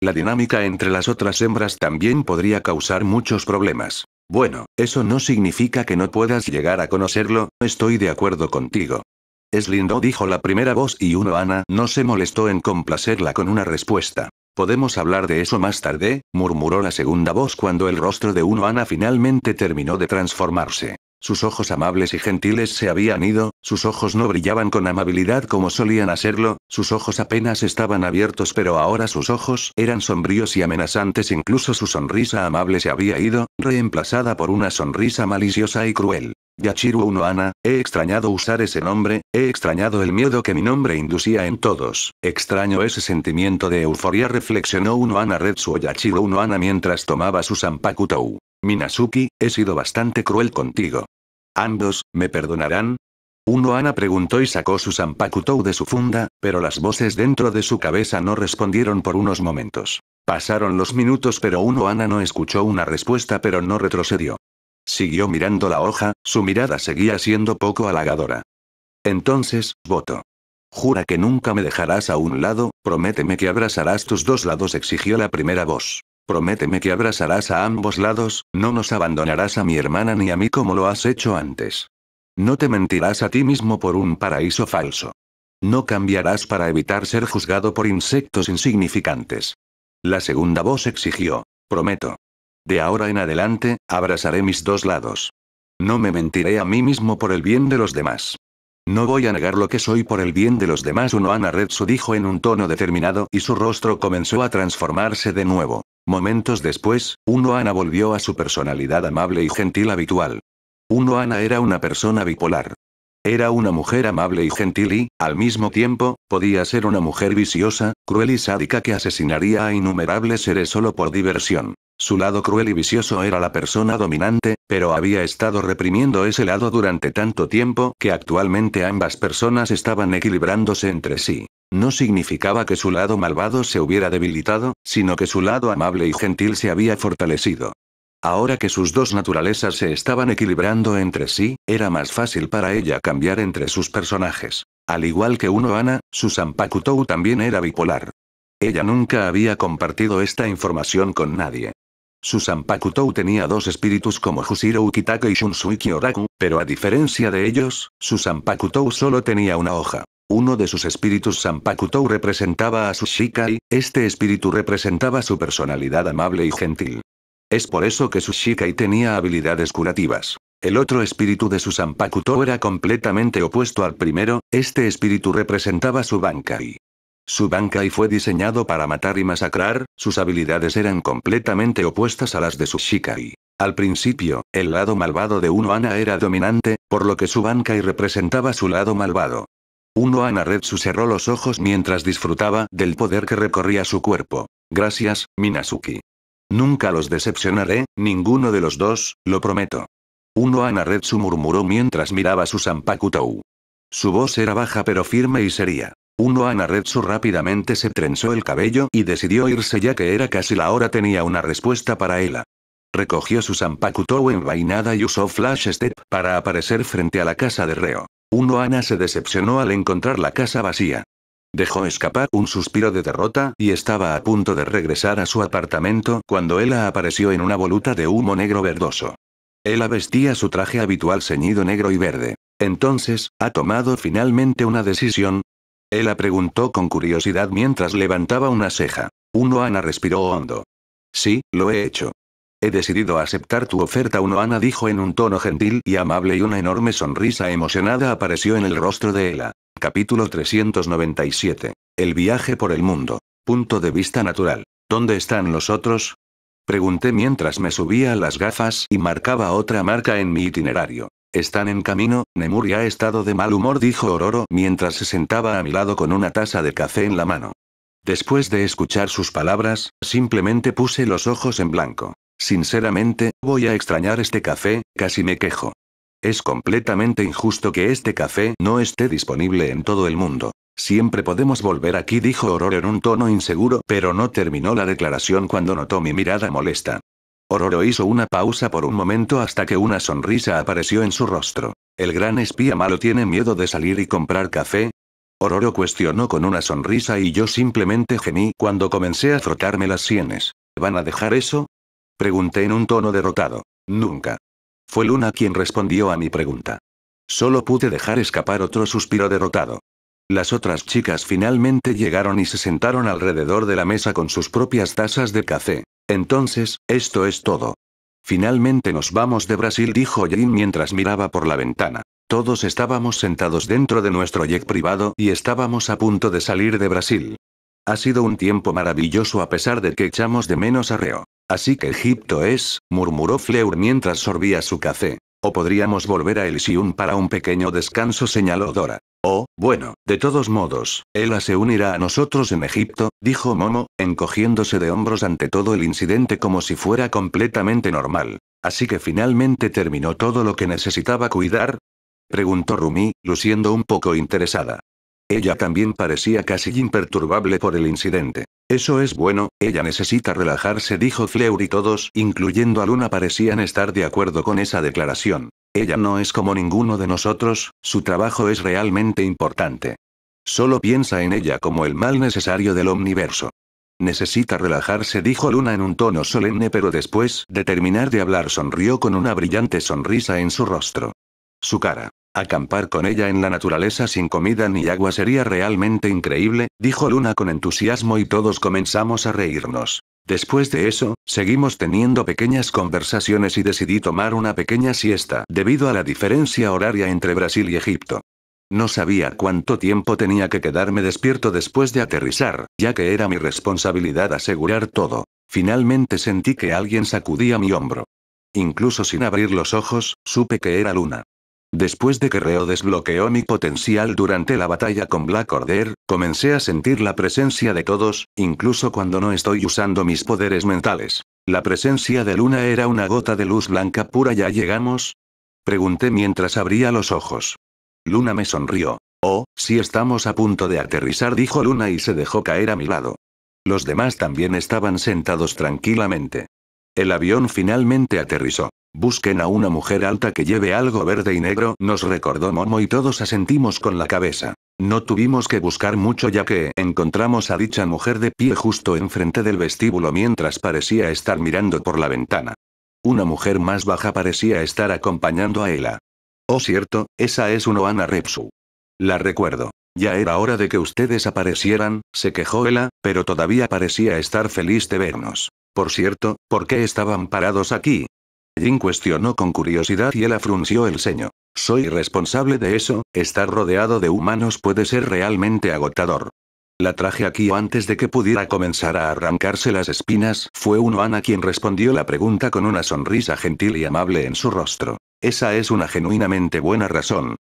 La dinámica entre las otras hembras también podría causar muchos problemas. Bueno, eso no significa que no puedas llegar a conocerlo, estoy de acuerdo contigo. Es lindo, dijo la primera voz y uno Ana no se molestó en complacerla con una respuesta. Podemos hablar de eso más tarde, murmuró la segunda voz cuando el rostro de Ana finalmente terminó de transformarse. Sus ojos amables y gentiles se habían ido, sus ojos no brillaban con amabilidad como solían hacerlo, sus ojos apenas estaban abiertos pero ahora sus ojos eran sombríos y amenazantes incluso su sonrisa amable se había ido, reemplazada por una sonrisa maliciosa y cruel. Yachiru Unoana, he extrañado usar ese nombre, he extrañado el miedo que mi nombre inducía en todos, extraño ese sentimiento de euforia reflexionó Unoana Retsuo Yachiru Ana mientras tomaba su Sanpakutou. Minasuki, he sido bastante cruel contigo. Ambos, ¿me perdonarán? Ana preguntó y sacó su Sampakutou de su funda, pero las voces dentro de su cabeza no respondieron por unos momentos. Pasaron los minutos pero Ana no escuchó una respuesta pero no retrocedió. Siguió mirando la hoja, su mirada seguía siendo poco halagadora. Entonces, voto. Jura que nunca me dejarás a un lado, prométeme que abrazarás tus dos lados, exigió la primera voz. Prométeme que abrazarás a ambos lados, no nos abandonarás a mi hermana ni a mí como lo has hecho antes. No te mentirás a ti mismo por un paraíso falso. No cambiarás para evitar ser juzgado por insectos insignificantes. La segunda voz exigió. Prometo. De ahora en adelante, abrazaré mis dos lados. No me mentiré a mí mismo por el bien de los demás. No voy a negar lo que soy por el bien de los demás. uno Ana Retsu dijo en un tono determinado y su rostro comenzó a transformarse de nuevo. Momentos después, uno Ana volvió a su personalidad amable y gentil habitual. Uno Ana era una persona bipolar. Era una mujer amable y gentil y, al mismo tiempo, podía ser una mujer viciosa, cruel y sádica que asesinaría a innumerables seres solo por diversión. Su lado cruel y vicioso era la persona dominante, pero había estado reprimiendo ese lado durante tanto tiempo que actualmente ambas personas estaban equilibrándose entre sí. No significaba que su lado malvado se hubiera debilitado, sino que su lado amable y gentil se había fortalecido. Ahora que sus dos naturalezas se estaban equilibrando entre sí, era más fácil para ella cambiar entre sus personajes. Al igual que uno Ana, Susan Pakutou también era bipolar. Ella nunca había compartido esta información con nadie. Su Pakutou tenía dos espíritus como Jusiro Ukitake y Shunsui Kyoraku, pero a diferencia de ellos, su Pakutou solo tenía una hoja. Uno de sus espíritus Sanpakutou representaba a su Shikai, este espíritu representaba su personalidad amable y gentil. Es por eso que su Shikai tenía habilidades curativas. El otro espíritu de su Sanpakuto era completamente opuesto al primero, este espíritu representaba su Bankai. Su Bankai fue diseñado para matar y masacrar, sus habilidades eran completamente opuestas a las de su Shikai. Al principio, el lado malvado de 1ana era dominante, por lo que su Bankai representaba su lado malvado. Unohana Retsu cerró los ojos mientras disfrutaba del poder que recorría su cuerpo. Gracias, Minasuki. Nunca los decepcionaré, ninguno de los dos, lo prometo. Uno Retsu murmuró mientras miraba su Sampakutou. Su voz era baja pero firme y seria. Uno Retsu rápidamente se trenzó el cabello y decidió irse ya que era casi la hora tenía una respuesta para ella. Recogió su Sampakutou envainada y usó Flash Step para aparecer frente a la casa de Reo. Uno Ana se decepcionó al encontrar la casa vacía. Dejó escapar un suspiro de derrota y estaba a punto de regresar a su apartamento cuando ella apareció en una voluta de humo negro verdoso. Ella vestía su traje habitual ceñido negro y verde. Entonces, ¿ha tomado finalmente una decisión? Ella preguntó con curiosidad mientras levantaba una ceja. Uno. Ana respiró hondo. Sí, lo he hecho. He decidido aceptar tu oferta Ana dijo en un tono gentil y amable y una enorme sonrisa emocionada apareció en el rostro de Ela. Capítulo 397. El viaje por el mundo. Punto de vista natural. ¿Dónde están los otros? Pregunté mientras me subía las gafas y marcaba otra marca en mi itinerario. Están en camino, Nemuri ha estado de mal humor dijo Ororo mientras se sentaba a mi lado con una taza de café en la mano. Después de escuchar sus palabras, simplemente puse los ojos en blanco. Sinceramente, voy a extrañar este café, casi me quejo. Es completamente injusto que este café no esté disponible en todo el mundo. Siempre podemos volver aquí, dijo Ororo en un tono inseguro, pero no terminó la declaración cuando notó mi mirada molesta. Ororo hizo una pausa por un momento hasta que una sonrisa apareció en su rostro. ¿El gran espía malo tiene miedo de salir y comprar café? Ororo cuestionó con una sonrisa y yo simplemente gemí cuando comencé a frotarme las sienes. ¿Van a dejar eso? Pregunté en un tono derrotado. Nunca. Fue Luna quien respondió a mi pregunta. Solo pude dejar escapar otro suspiro derrotado. Las otras chicas finalmente llegaron y se sentaron alrededor de la mesa con sus propias tazas de café. Entonces, esto es todo. Finalmente nos vamos de Brasil, dijo Jin mientras miraba por la ventana. Todos estábamos sentados dentro de nuestro jet privado y estábamos a punto de salir de Brasil. Ha sido un tiempo maravilloso a pesar de que echamos de menos arreo. Así que Egipto es, murmuró Fleur mientras sorbía su café. O podríamos volver a Elysium para un pequeño descanso, señaló Dora. Oh, bueno, de todos modos, Ella se unirá a nosotros en Egipto, dijo Momo, encogiéndose de hombros ante todo el incidente como si fuera completamente normal. Así que finalmente terminó todo lo que necesitaba cuidar, preguntó Rumi, luciendo un poco interesada. Ella también parecía casi imperturbable por el incidente. Eso es bueno, ella necesita relajarse, dijo Fleur y todos, incluyendo a Luna, parecían estar de acuerdo con esa declaración. Ella no es como ninguno de nosotros, su trabajo es realmente importante. Solo piensa en ella como el mal necesario del universo. Necesita relajarse, dijo Luna en un tono solemne, pero después de terminar de hablar sonrió con una brillante sonrisa en su rostro. Su cara. Acampar con ella en la naturaleza sin comida ni agua sería realmente increíble, dijo Luna con entusiasmo y todos comenzamos a reírnos. Después de eso, seguimos teniendo pequeñas conversaciones y decidí tomar una pequeña siesta debido a la diferencia horaria entre Brasil y Egipto. No sabía cuánto tiempo tenía que quedarme despierto después de aterrizar, ya que era mi responsabilidad asegurar todo. Finalmente sentí que alguien sacudía mi hombro. Incluso sin abrir los ojos, supe que era Luna. Después de que Reo desbloqueó mi potencial durante la batalla con Black Order, comencé a sentir la presencia de todos, incluso cuando no estoy usando mis poderes mentales. La presencia de Luna era una gota de luz blanca pura. ¿Ya llegamos? Pregunté mientras abría los ojos. Luna me sonrió. Oh, si estamos a punto de aterrizar, dijo Luna y se dejó caer a mi lado. Los demás también estaban sentados tranquilamente. El avión finalmente aterrizó. Busquen a una mujer alta que lleve algo verde y negro, nos recordó Momo y todos asentimos con la cabeza. No tuvimos que buscar mucho ya que encontramos a dicha mujer de pie justo enfrente del vestíbulo mientras parecía estar mirando por la ventana. Una mujer más baja parecía estar acompañando a ella. Oh cierto, esa es Unoana Repsu. La recuerdo. Ya era hora de que ustedes aparecieran, se quejó Ela, pero todavía parecía estar feliz de vernos. Por cierto, ¿por qué estaban parados aquí? Jin cuestionó con curiosidad y él frunció el ceño. Soy responsable de eso, estar rodeado de humanos puede ser realmente agotador. La traje aquí antes de que pudiera comenzar a arrancarse las espinas, fue Unoana quien respondió la pregunta con una sonrisa gentil y amable en su rostro. Esa es una genuinamente buena razón.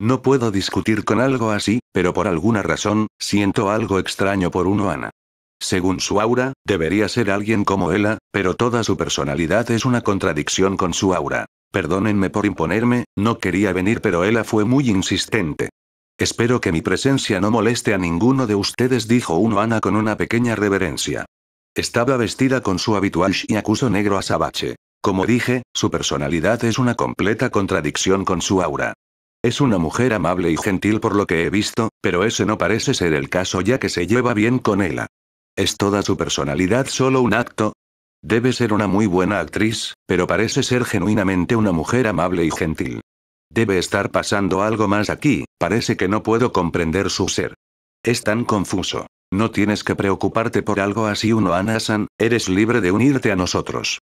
No puedo discutir con algo así, pero por alguna razón, siento algo extraño por Unoana. Según su aura, debería ser alguien como ella, pero toda su personalidad es una contradicción con su aura. Perdónenme por imponerme, no quería venir pero ella fue muy insistente. Espero que mi presencia no moleste a ninguno de ustedes, dijo uno Ana con una pequeña reverencia. Estaba vestida con su habitual shiakuso negro azabache. Como dije, su personalidad es una completa contradicción con su aura. Es una mujer amable y gentil por lo que he visto, pero ese no parece ser el caso ya que se lleva bien con ella. ¿Es toda su personalidad solo un acto? Debe ser una muy buena actriz, pero parece ser genuinamente una mujer amable y gentil. Debe estar pasando algo más aquí, parece que no puedo comprender su ser. Es tan confuso. No tienes que preocuparte por algo así, uno san eres libre de unirte a nosotros.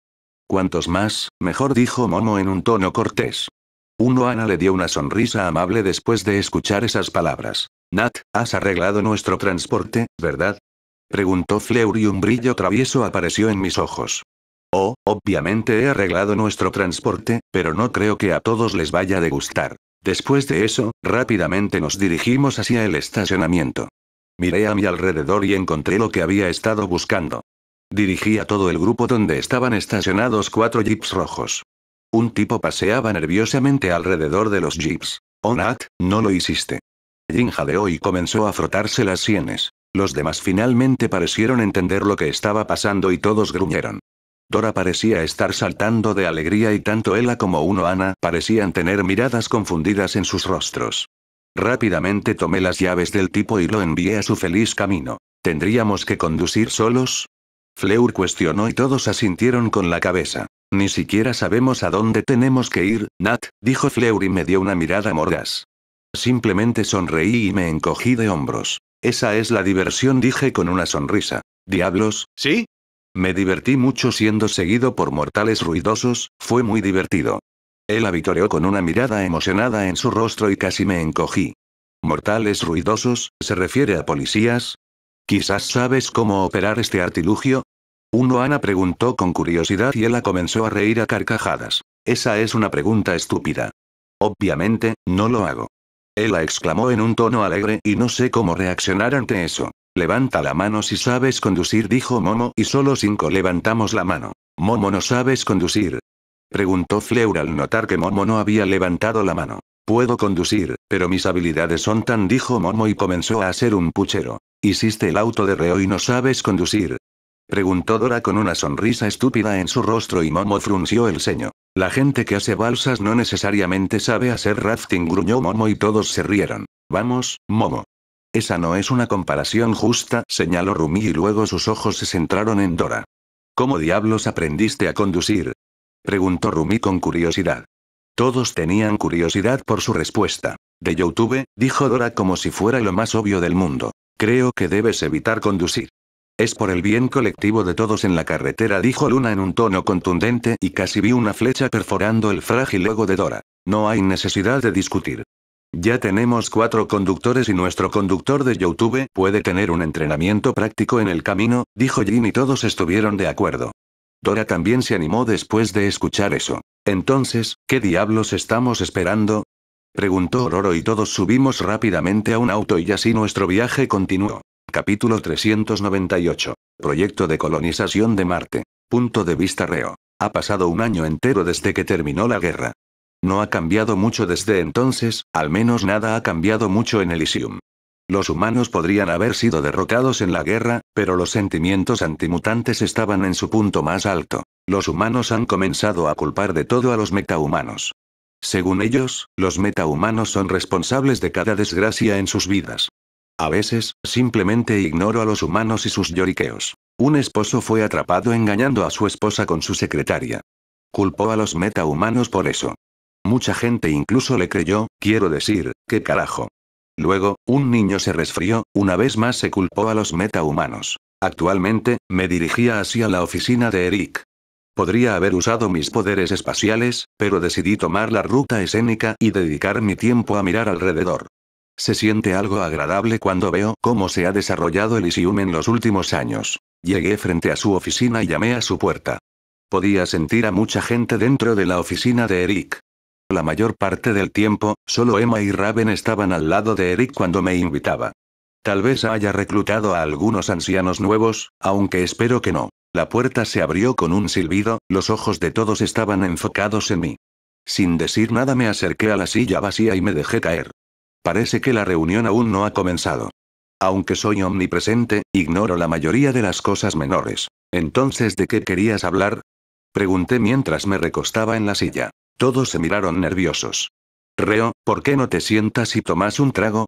Cuantos más, mejor dijo Momo en un tono cortés. Uno Ana le dio una sonrisa amable después de escuchar esas palabras. Nat, has arreglado nuestro transporte, ¿verdad? Preguntó Fleur y un brillo travieso apareció en mis ojos. Oh, obviamente he arreglado nuestro transporte, pero no creo que a todos les vaya de gustar. Después de eso, rápidamente nos dirigimos hacia el estacionamiento. Miré a mi alrededor y encontré lo que había estado buscando. Dirigí a todo el grupo donde estaban estacionados cuatro jeeps rojos. Un tipo paseaba nerviosamente alrededor de los jeeps. Oh Nat, no lo hiciste. Jin jadeó y comenzó a frotarse las sienes. Los demás finalmente parecieron entender lo que estaba pasando y todos gruñeron. Dora parecía estar saltando de alegría y tanto Ella como uno Ana parecían tener miradas confundidas en sus rostros. Rápidamente tomé las llaves del tipo y lo envié a su feliz camino. ¿Tendríamos que conducir solos? Fleur cuestionó y todos asintieron con la cabeza. Ni siquiera sabemos a dónde tenemos que ir, Nat, dijo Fleur y me dio una mirada mordaz. Simplemente sonreí y me encogí de hombros. Esa es la diversión, dije con una sonrisa. Diablos, ¿sí? Me divertí mucho siendo seguido por mortales ruidosos, fue muy divertido. Él avitoreó con una mirada emocionada en su rostro y casi me encogí. Mortales ruidosos, ¿se refiere a policías? Quizás sabes cómo operar este artilugio, uno Ana preguntó con curiosidad y ella comenzó a reír a carcajadas. Esa es una pregunta estúpida. Obviamente, no lo hago. Ella exclamó en un tono alegre y no sé cómo reaccionar ante eso. Levanta la mano si sabes conducir, dijo Momo, y solo cinco levantamos la mano. Momo no sabes conducir. Preguntó Fleur al notar que Momo no había levantado la mano. Puedo conducir, pero mis habilidades son tan, dijo Momo y comenzó a hacer un puchero. Hiciste el auto de reo y no sabes conducir. Preguntó Dora con una sonrisa estúpida en su rostro y Momo frunció el ceño. La gente que hace balsas no necesariamente sabe hacer rafting, gruñó Momo y todos se rieron. Vamos, Momo. Esa no es una comparación justa, señaló Rumi y luego sus ojos se centraron en Dora. ¿Cómo diablos aprendiste a conducir? preguntó Rumi con curiosidad. Todos tenían curiosidad por su respuesta. De YouTube, dijo Dora como si fuera lo más obvio del mundo. Creo que debes evitar conducir. Es por el bien colectivo de todos en la carretera, dijo Luna en un tono contundente y casi vi una flecha perforando el frágil ego de Dora. No hay necesidad de discutir. Ya tenemos cuatro conductores y nuestro conductor de YouTube puede tener un entrenamiento práctico en el camino, dijo Jin y todos estuvieron de acuerdo. Dora también se animó después de escuchar eso. Entonces, ¿qué diablos estamos esperando? Preguntó Ororo y todos subimos rápidamente a un auto y así nuestro viaje continuó. Capítulo 398. Proyecto de colonización de Marte. Punto de vista reo. Ha pasado un año entero desde que terminó la guerra. No ha cambiado mucho desde entonces, al menos nada ha cambiado mucho en Elysium. Los humanos podrían haber sido derrotados en la guerra, pero los sentimientos antimutantes estaban en su punto más alto. Los humanos han comenzado a culpar de todo a los metahumanos. Según ellos, los metahumanos son responsables de cada desgracia en sus vidas. A veces, simplemente ignoro a los humanos y sus lloriqueos. Un esposo fue atrapado engañando a su esposa con su secretaria. Culpó a los metahumanos por eso. Mucha gente incluso le creyó, quiero decir, qué carajo. Luego, un niño se resfrió, una vez más se culpó a los metahumanos. Actualmente, me dirigía hacia la oficina de Eric. Podría haber usado mis poderes espaciales, pero decidí tomar la ruta escénica y dedicar mi tiempo a mirar alrededor. Se siente algo agradable cuando veo cómo se ha desarrollado Isium en los últimos años. Llegué frente a su oficina y llamé a su puerta. Podía sentir a mucha gente dentro de la oficina de Eric. La mayor parte del tiempo, solo Emma y Raven estaban al lado de Eric cuando me invitaba. Tal vez haya reclutado a algunos ancianos nuevos, aunque espero que no. La puerta se abrió con un silbido, los ojos de todos estaban enfocados en mí. Sin decir nada me acerqué a la silla vacía y me dejé caer. Parece que la reunión aún no ha comenzado. Aunque soy omnipresente, ignoro la mayoría de las cosas menores. Entonces, ¿de qué querías hablar? Pregunté mientras me recostaba en la silla. Todos se miraron nerviosos. Reo, ¿por qué no te sientas y tomas un trago?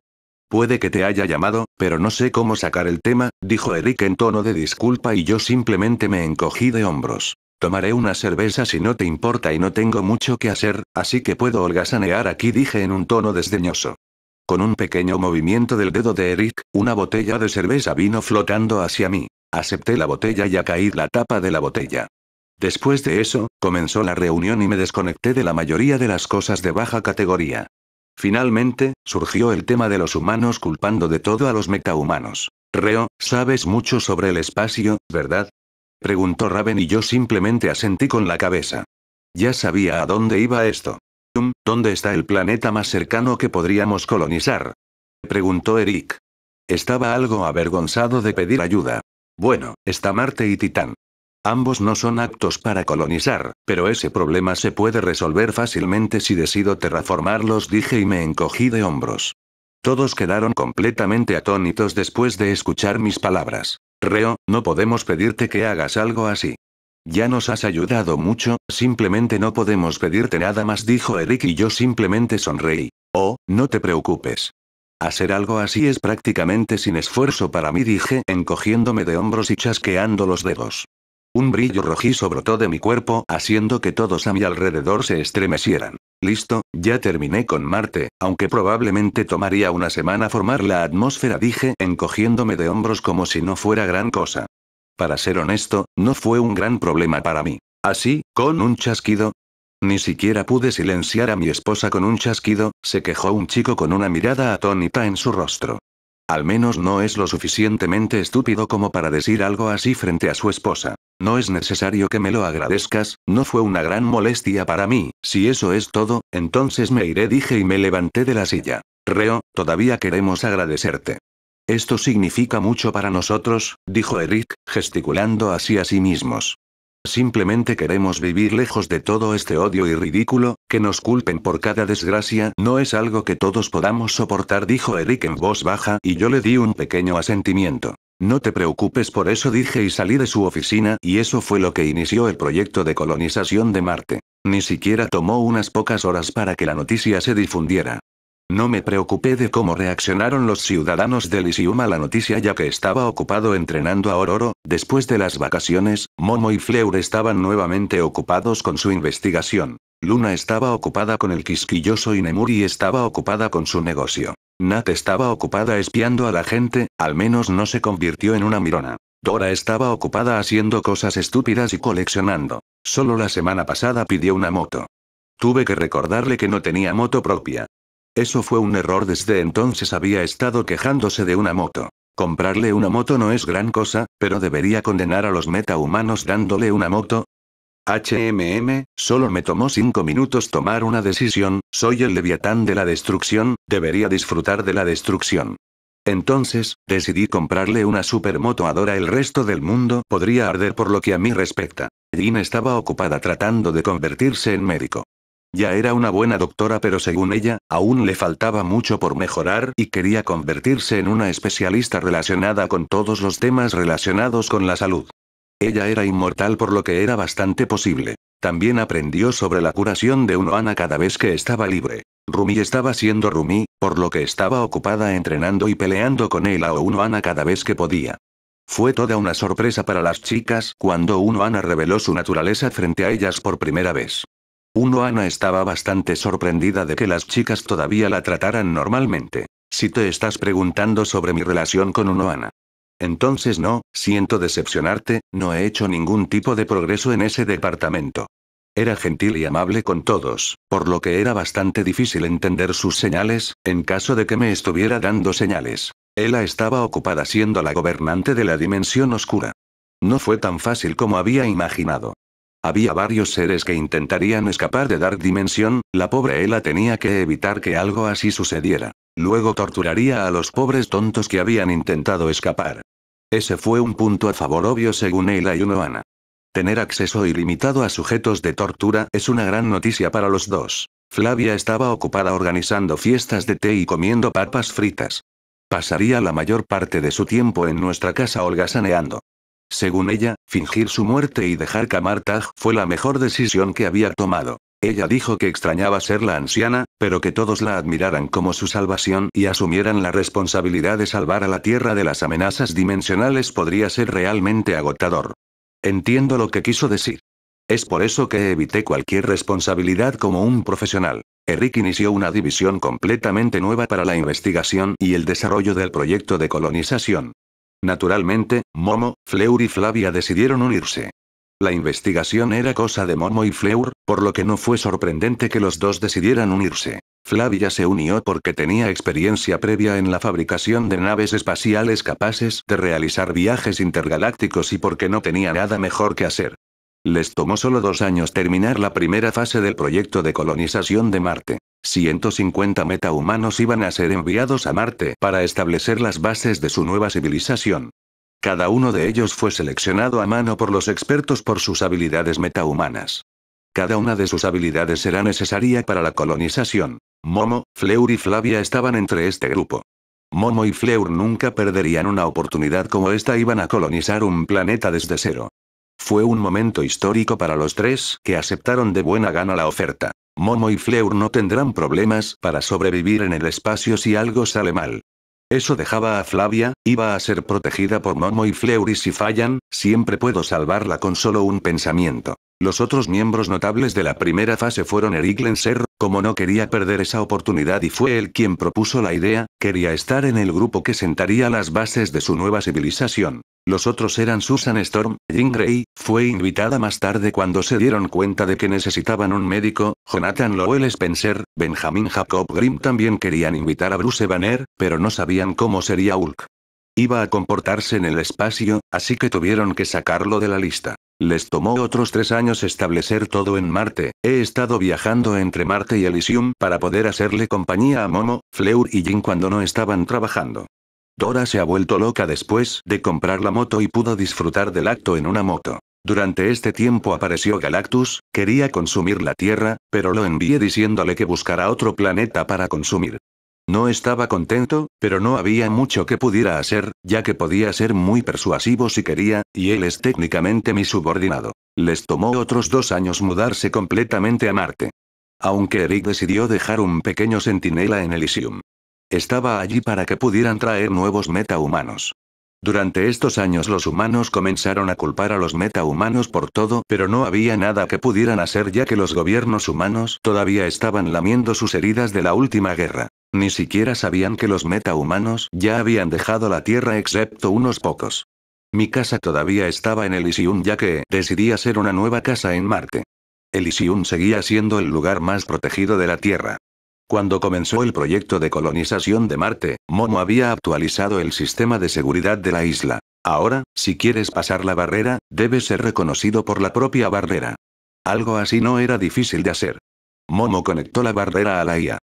Puede que te haya llamado, pero no sé cómo sacar el tema, dijo Eric en tono de disculpa y yo simplemente me encogí de hombros. Tomaré una cerveza si no te importa y no tengo mucho que hacer, así que puedo holgazanear aquí, dije en un tono desdeñoso. Con un pequeño movimiento del dedo de Eric, una botella de cerveza vino flotando hacia mí. Acepté la botella y a caer la tapa de la botella. Después de eso, comenzó la reunión y me desconecté de la mayoría de las cosas de baja categoría. Finalmente, surgió el tema de los humanos culpando de todo a los metahumanos. Reo, sabes mucho sobre el espacio, ¿verdad? Preguntó Raven y yo simplemente asentí con la cabeza. Ya sabía a dónde iba esto. ¿Dónde está el planeta más cercano que podríamos colonizar? Preguntó Eric. Estaba algo avergonzado de pedir ayuda. Bueno, está Marte y Titán. Ambos no son aptos para colonizar, pero ese problema se puede resolver fácilmente si decido terraformarlos, dije y me encogí de hombros. Todos quedaron completamente atónitos después de escuchar mis palabras. Reo, no podemos pedirte que hagas algo así. Ya nos has ayudado mucho, simplemente no podemos pedirte nada más, dijo Eric y yo simplemente sonreí. Oh, no te preocupes. Hacer algo así es prácticamente sin esfuerzo para mí, dije, encogiéndome de hombros y chasqueando los dedos. Un brillo rojizo brotó de mi cuerpo, haciendo que todos a mi alrededor se estremecieran. Listo, ya terminé con Marte, aunque probablemente tomaría una semana formar la atmósfera, dije, encogiéndome de hombros como si no fuera gran cosa. Para ser honesto, no fue un gran problema para mí. Así, con un chasquido. Ni siquiera pude silenciar a mi esposa con un chasquido, se quejó un chico con una mirada atónita en su rostro. Al menos no es lo suficientemente estúpido como para decir algo así frente a su esposa. No es necesario que me lo agradezcas, no fue una gran molestia para mí, si eso es todo, entonces me iré, dije y me levanté de la silla. Reo, todavía queremos agradecerte. Esto significa mucho para nosotros, dijo Eric, gesticulando así a sí mismos. Simplemente queremos vivir lejos de todo este odio y ridículo, que nos culpen por cada desgracia no es algo que todos podamos soportar, dijo Eric en voz baja y yo le di un pequeño asentimiento. No te preocupes por eso dije y salí de su oficina y eso fue lo que inició el proyecto de colonización de Marte. Ni siquiera tomó unas pocas horas para que la noticia se difundiera. No me preocupé de cómo reaccionaron los ciudadanos de Lysium a la noticia ya que estaba ocupado entrenando a Ororo, después de las vacaciones, Momo y Fleur estaban nuevamente ocupados con su investigación. Luna estaba ocupada con el quisquilloso y Nemuri estaba ocupada con su negocio. Nat estaba ocupada espiando a la gente, al menos no se convirtió en una mirona. Dora estaba ocupada haciendo cosas estúpidas y coleccionando. Solo la semana pasada pidió una moto. Tuve que recordarle que no tenía moto propia. Eso fue un error desde entonces había estado quejándose de una moto. Comprarle una moto no es gran cosa, pero debería condenar a los metahumanos dándole una moto. HMM, solo me tomó cinco minutos tomar una decisión, soy el leviatán de la destrucción, debería disfrutar de la destrucción. Entonces, decidí comprarle una supermoto adora el resto del mundo podría arder por lo que a mí respecta. Jean estaba ocupada tratando de convertirse en médico. Ya era una buena doctora pero según ella, aún le faltaba mucho por mejorar y quería convertirse en una especialista relacionada con todos los temas relacionados con la salud. Ella era inmortal por lo que era bastante posible. También aprendió sobre la curación de Unoana cada vez que estaba libre. Rumi estaba siendo Rumi, por lo que estaba ocupada entrenando y peleando con ella o uno Ana cada vez que podía. Fue toda una sorpresa para las chicas cuando un Ana reveló su naturaleza frente a ellas por primera vez. Uno Ana estaba bastante sorprendida de que las chicas todavía la trataran normalmente. Si te estás preguntando sobre mi relación con Uno Ana. Entonces no, siento decepcionarte, no he hecho ningún tipo de progreso en ese departamento. Era gentil y amable con todos, por lo que era bastante difícil entender sus señales, en caso de que me estuviera dando señales. Ella estaba ocupada siendo la gobernante de la dimensión oscura. No fue tan fácil como había imaginado. Había varios seres que intentarían escapar de Dark Dimension, la pobre Ela tenía que evitar que algo así sucediera. Luego torturaría a los pobres tontos que habían intentado escapar. Ese fue un punto a favor obvio según Ela y Unoana. Tener acceso ilimitado a sujetos de tortura es una gran noticia para los dos. Flavia estaba ocupada organizando fiestas de té y comiendo papas fritas. Pasaría la mayor parte de su tiempo en nuestra casa holgazaneando. Según ella, fingir su muerte y dejar Kamartag fue la mejor decisión que había tomado. Ella dijo que extrañaba ser la anciana, pero que todos la admiraran como su salvación y asumieran la responsabilidad de salvar a la Tierra de las amenazas dimensionales podría ser realmente agotador. Entiendo lo que quiso decir. Es por eso que evité cualquier responsabilidad como un profesional. Eric inició una división completamente nueva para la investigación y el desarrollo del proyecto de colonización. Naturalmente, Momo, Fleur y Flavia decidieron unirse. La investigación era cosa de Momo y Fleur, por lo que no fue sorprendente que los dos decidieran unirse. Flavia se unió porque tenía experiencia previa en la fabricación de naves espaciales capaces de realizar viajes intergalácticos y porque no tenía nada mejor que hacer. Les tomó solo dos años terminar la primera fase del proyecto de colonización de Marte. 150 metahumanos iban a ser enviados a Marte para establecer las bases de su nueva civilización. Cada uno de ellos fue seleccionado a mano por los expertos por sus habilidades metahumanas. Cada una de sus habilidades será necesaria para la colonización. Momo, Fleur y Flavia estaban entre este grupo. Momo y Fleur nunca perderían una oportunidad como esta, iban a colonizar un planeta desde cero. Fue un momento histórico para los tres que aceptaron de buena gana la oferta. Momo y Fleur no tendrán problemas para sobrevivir en el espacio si algo sale mal. Eso dejaba a Flavia, iba a ser protegida por Momo y Fleur y si fallan, siempre puedo salvarla con solo un pensamiento. Los otros miembros notables de la primera fase fueron Eric Lenser, como no quería perder esa oportunidad y fue él quien propuso la idea, quería estar en el grupo que sentaría las bases de su nueva civilización. Los otros eran Susan Storm, Jean Grey, fue invitada más tarde cuando se dieron cuenta de que necesitaban un médico, Jonathan Lowell Spencer, Benjamin Jacob Grimm también querían invitar a Bruce Banner, pero no sabían cómo sería Hulk. Iba a comportarse en el espacio, así que tuvieron que sacarlo de la lista. Les tomó otros tres años establecer todo en Marte, he estado viajando entre Marte y Elysium para poder hacerle compañía a Momo, Fleur y Jin cuando no estaban trabajando. Dora se ha vuelto loca después de comprar la moto y pudo disfrutar del acto en una moto. Durante este tiempo apareció Galactus, quería consumir la Tierra, pero lo envié diciéndole que buscara otro planeta para consumir. No estaba contento, pero no había mucho que pudiera hacer, ya que podía ser muy persuasivo si quería, y él es técnicamente mi subordinado. Les tomó otros dos años mudarse completamente a Marte. Aunque Eric decidió dejar un pequeño centinela en Elysium. Estaba allí para que pudieran traer nuevos metahumanos. Durante estos años los humanos comenzaron a culpar a los metahumanos por todo, pero no había nada que pudieran hacer ya que los gobiernos humanos todavía estaban lamiendo sus heridas de la última guerra. Ni siquiera sabían que los metahumanos ya habían dejado la Tierra excepto unos pocos. Mi casa todavía estaba en Elysium ya que decidí hacer una nueva casa en Marte. Elysium seguía siendo el lugar más protegido de la Tierra. Cuando comenzó el proyecto de colonización de Marte, Momo había actualizado el sistema de seguridad de la isla. Ahora, si quieres pasar la barrera, debes ser reconocido por la propia barrera. Algo así no era difícil de hacer. Momo conectó la barrera a la IA.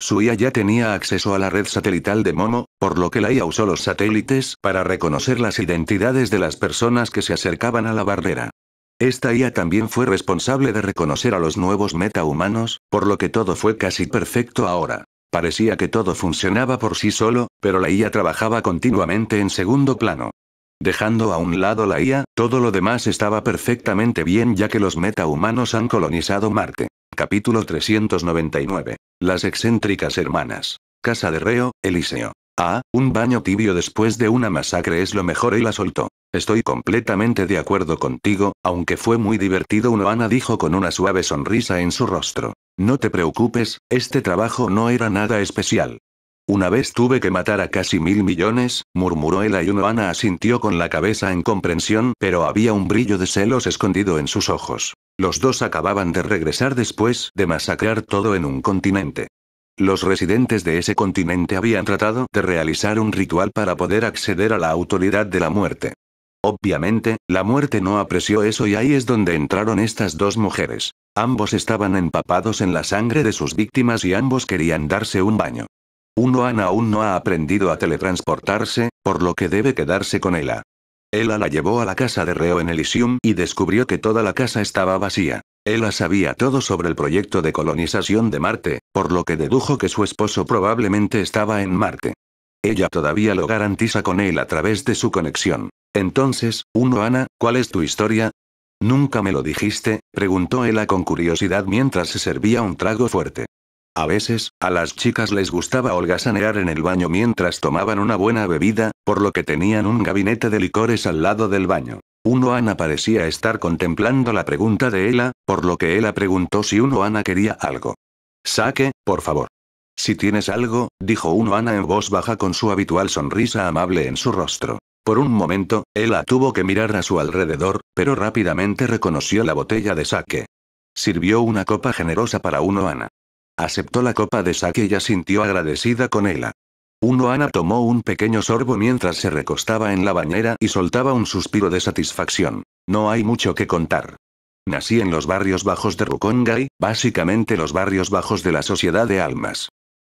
Su IA ya tenía acceso a la red satelital de Momo, por lo que la IA usó los satélites para reconocer las identidades de las personas que se acercaban a la barrera. Esta IA también fue responsable de reconocer a los nuevos metahumanos, por lo que todo fue casi perfecto ahora. Parecía que todo funcionaba por sí solo, pero la IA trabajaba continuamente en segundo plano. Dejando a un lado la IA, todo lo demás estaba perfectamente bien ya que los metahumanos han colonizado Marte. Capítulo 399. Las excéntricas hermanas. Casa de Reo, Eliseo. Ah, un baño tibio después de una masacre es lo mejor y la soltó. Estoy completamente de acuerdo contigo, aunque fue muy divertido Unoana dijo con una suave sonrisa en su rostro. No te preocupes, este trabajo no era nada especial. Una vez tuve que matar a casi mil millones, murmuró él y Ana asintió con la cabeza en comprensión, pero había un brillo de celos escondido en sus ojos. Los dos acababan de regresar después de masacrar todo en un continente. Los residentes de ese continente habían tratado de realizar un ritual para poder acceder a la autoridad de la muerte. Obviamente, la muerte no apreció eso y ahí es donde entraron estas dos mujeres. Ambos estaban empapados en la sangre de sus víctimas y ambos querían darse un baño. Uno aún no ha aprendido a teletransportarse, por lo que debe quedarse con ella. Ella la llevó a la casa de Reo en Elysium y descubrió que toda la casa estaba vacía. Ella sabía todo sobre el proyecto de colonización de Marte, por lo que dedujo que su esposo probablemente estaba en Marte. Ella todavía lo garantiza con él a través de su conexión. Entonces, uno Ana, ¿cuál es tu historia? ¿Nunca me lo dijiste? preguntó Ella con curiosidad mientras se servía un trago fuerte. A veces, a las chicas les gustaba holgazanear en el baño mientras tomaban una buena bebida, por lo que tenían un gabinete de licores al lado del baño. Uno Ana parecía estar contemplando la pregunta de Ela, por lo que Ela preguntó si Uno Ana quería algo. Saque, por favor. Si tienes algo, dijo Uno Ana en voz baja con su habitual sonrisa amable en su rostro. Por un momento, Ela tuvo que mirar a su alrededor, pero rápidamente reconoció la botella de saque. Sirvió una copa generosa para Uno Ana. Aceptó la copa de saque y sintió agradecida con ella. Unoana tomó un pequeño sorbo mientras se recostaba en la bañera y soltaba un suspiro de satisfacción. No hay mucho que contar. Nací en los barrios bajos de Rukongai, básicamente los barrios bajos de la sociedad de almas.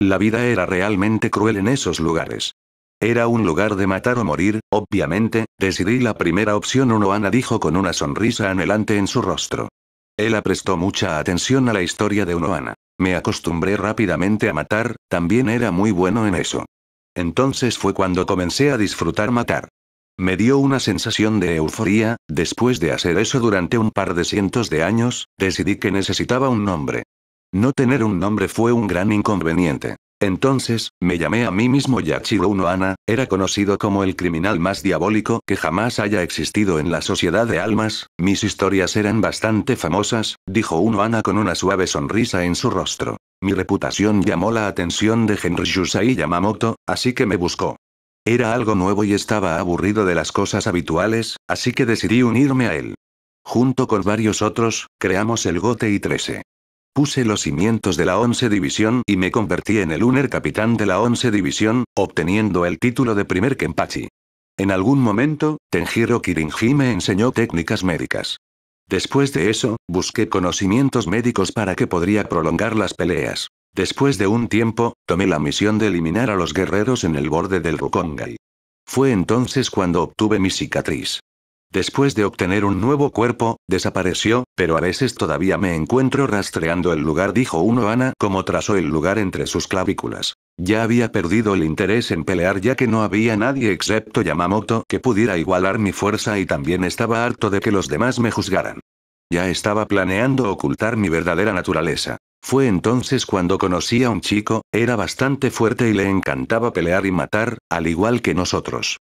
La vida era realmente cruel en esos lugares. Era un lugar de matar o morir, obviamente, decidí la primera opción Unoana dijo con una sonrisa anhelante en su rostro. Ella prestó mucha atención a la historia de Unoana. Me acostumbré rápidamente a matar, también era muy bueno en eso. Entonces fue cuando comencé a disfrutar matar. Me dio una sensación de euforía, después de hacer eso durante un par de cientos de años, decidí que necesitaba un nombre. No tener un nombre fue un gran inconveniente. Entonces, me llamé a mí mismo Yachiro Unoana, era conocido como el criminal más diabólico que jamás haya existido en la sociedad de almas, mis historias eran bastante famosas, dijo Unoana con una suave sonrisa en su rostro. Mi reputación llamó la atención de Henry y Yamamoto, así que me buscó. Era algo nuevo y estaba aburrido de las cosas habituales, así que decidí unirme a él. Junto con varios otros, creamos el Gote y 13. Puse los cimientos de la 11 División y me convertí en el Uner Capitán de la 11 División, obteniendo el título de primer Kenpachi. En algún momento, Tenjiro Kirinji me enseñó técnicas médicas. Después de eso, busqué conocimientos médicos para que podría prolongar las peleas. Después de un tiempo, tomé la misión de eliminar a los guerreros en el borde del Rukongai. Fue entonces cuando obtuve mi cicatriz. Después de obtener un nuevo cuerpo, desapareció, pero a veces todavía me encuentro rastreando el lugar, dijo uno Ana como trazó el lugar entre sus clavículas. Ya había perdido el interés en pelear ya que no había nadie excepto Yamamoto que pudiera igualar mi fuerza y también estaba harto de que los demás me juzgaran. Ya estaba planeando ocultar mi verdadera naturaleza. Fue entonces cuando conocí a un chico, era bastante fuerte y le encantaba pelear y matar, al igual que nosotros.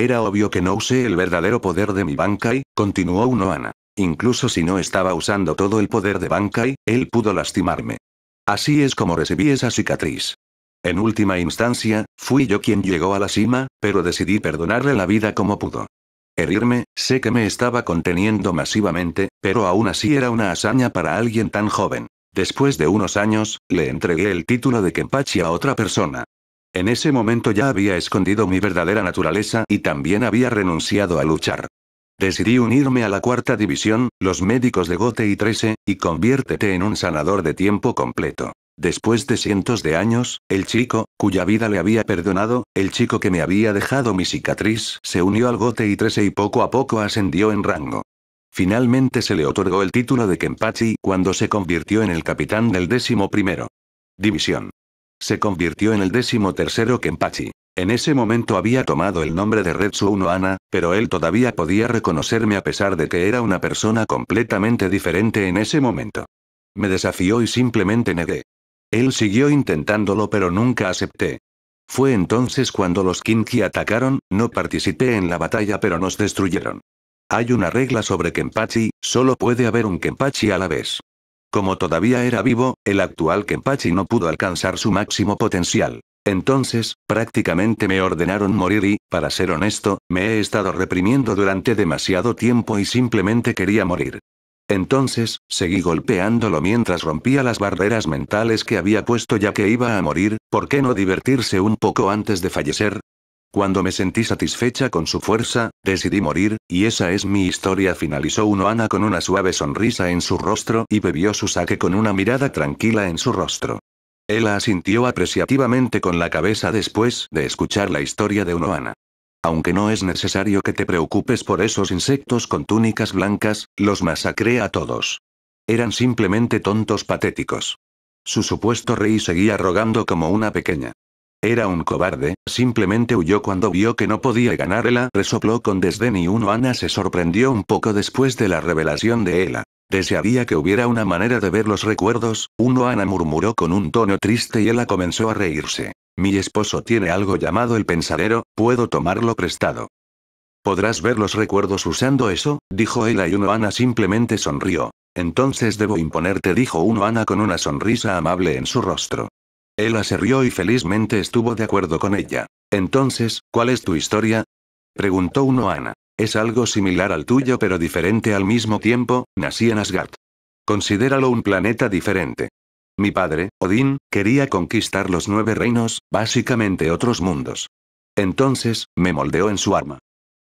Era obvio que no usé el verdadero poder de mi Bankai, continuó uno Ana. Incluso si no estaba usando todo el poder de Bankai, él pudo lastimarme. Así es como recibí esa cicatriz. En última instancia, fui yo quien llegó a la cima, pero decidí perdonarle la vida como pudo. Herirme, sé que me estaba conteniendo masivamente, pero aún así era una hazaña para alguien tan joven. Después de unos años, le entregué el título de Kenpachi a otra persona. En ese momento ya había escondido mi verdadera naturaleza y también había renunciado a luchar. Decidí unirme a la cuarta división, los médicos de Gote y 13, y conviértete en un sanador de tiempo completo. Después de cientos de años, el chico, cuya vida le había perdonado, el chico que me había dejado mi cicatriz, se unió al Gote y 13 y poco a poco ascendió en rango. Finalmente se le otorgó el título de Kenpachi cuando se convirtió en el capitán del décimo primero. División. Se convirtió en el décimo tercero Kenpachi. En ese momento había tomado el nombre de Retsu Ana, pero él todavía podía reconocerme a pesar de que era una persona completamente diferente en ese momento. Me desafió y simplemente negué. Él siguió intentándolo pero nunca acepté. Fue entonces cuando los Kinki atacaron, no participé en la batalla pero nos destruyeron. Hay una regla sobre Kenpachi, solo puede haber un Kenpachi a la vez. Como todavía era vivo, el actual Kenpachi no pudo alcanzar su máximo potencial. Entonces, prácticamente me ordenaron morir y, para ser honesto, me he estado reprimiendo durante demasiado tiempo y simplemente quería morir. Entonces, seguí golpeándolo mientras rompía las barreras mentales que había puesto ya que iba a morir, ¿por qué no divertirse un poco antes de fallecer? Cuando me sentí satisfecha con su fuerza, decidí morir, y esa es mi historia, finalizó Unoana con una suave sonrisa en su rostro y bebió su saque con una mirada tranquila en su rostro. Él asintió apreciativamente con la cabeza después de escuchar la historia de Unoana. Aunque no es necesario que te preocupes por esos insectos con túnicas blancas, los masacré a todos. Eran simplemente tontos patéticos. Su supuesto rey seguía rogando como una pequeña. Era un cobarde, simplemente huyó cuando vio que no podía ganar. resopló con desdén y uno Ana se sorprendió un poco después de la revelación de Ela. Desearía que hubiera una manera de ver los recuerdos, uno Ana murmuró con un tono triste y Ela comenzó a reírse. Mi esposo tiene algo llamado el pensadero, puedo tomarlo prestado. ¿Podrás ver los recuerdos usando eso? dijo Ela y uno Ana simplemente sonrió. Entonces debo imponerte, dijo uno Ana con una sonrisa amable en su rostro. Ella se rió y felizmente estuvo de acuerdo con ella. Entonces, ¿cuál es tu historia? Preguntó uno Ana. Es algo similar al tuyo pero diferente al mismo tiempo, nací en Asgard. Considéralo un planeta diferente. Mi padre, Odín, quería conquistar los nueve reinos, básicamente otros mundos. Entonces, me moldeó en su arma.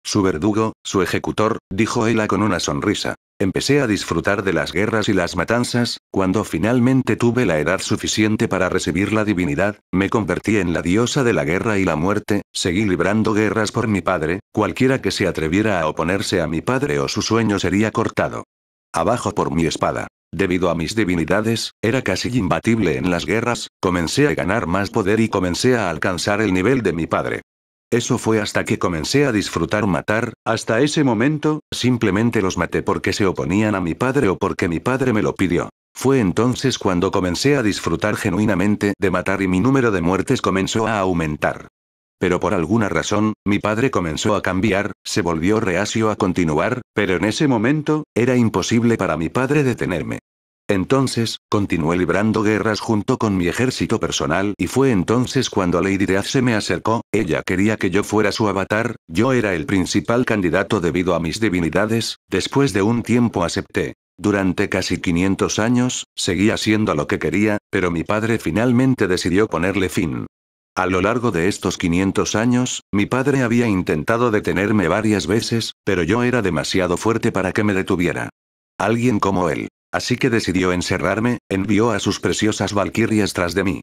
Su verdugo, su ejecutor, dijo ella con una sonrisa. Empecé a disfrutar de las guerras y las matanzas, cuando finalmente tuve la edad suficiente para recibir la divinidad, me convertí en la diosa de la guerra y la muerte, seguí librando guerras por mi padre, cualquiera que se atreviera a oponerse a mi padre o su sueño sería cortado. Abajo por mi espada. Debido a mis divinidades, era casi imbatible en las guerras, comencé a ganar más poder y comencé a alcanzar el nivel de mi padre. Eso fue hasta que comencé a disfrutar matar, hasta ese momento, simplemente los maté porque se oponían a mi padre o porque mi padre me lo pidió. Fue entonces cuando comencé a disfrutar genuinamente de matar y mi número de muertes comenzó a aumentar. Pero por alguna razón, mi padre comenzó a cambiar, se volvió reacio a continuar, pero en ese momento, era imposible para mi padre detenerme. Entonces, continué librando guerras junto con mi ejército personal y fue entonces cuando Lady Death se me acercó, ella quería que yo fuera su avatar, yo era el principal candidato debido a mis divinidades, después de un tiempo acepté. Durante casi 500 años, seguía siendo lo que quería, pero mi padre finalmente decidió ponerle fin. A lo largo de estos 500 años, mi padre había intentado detenerme varias veces, pero yo era demasiado fuerte para que me detuviera. Alguien como él, Así que decidió encerrarme, envió a sus preciosas valquirias tras de mí.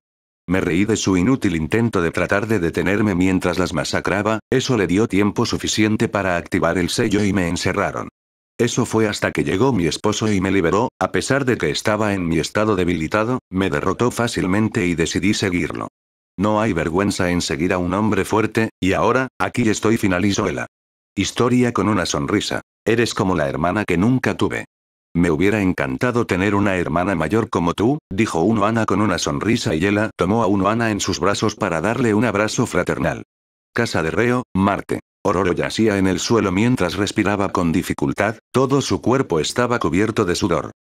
Me reí de su inútil intento de tratar de detenerme mientras las masacraba, eso le dio tiempo suficiente para activar el sello y me encerraron. Eso fue hasta que llegó mi esposo y me liberó, a pesar de que estaba en mi estado debilitado, me derrotó fácilmente y decidí seguirlo. No hay vergüenza en seguir a un hombre fuerte, y ahora, aquí estoy finalizó la Historia con una sonrisa. Eres como la hermana que nunca tuve. Me hubiera encantado tener una hermana mayor como tú, dijo Ana con una sonrisa y ella tomó a Ana en sus brazos para darle un abrazo fraternal. Casa de Reo, Marte. Ororo yacía en el suelo mientras respiraba con dificultad, todo su cuerpo estaba cubierto de sudor.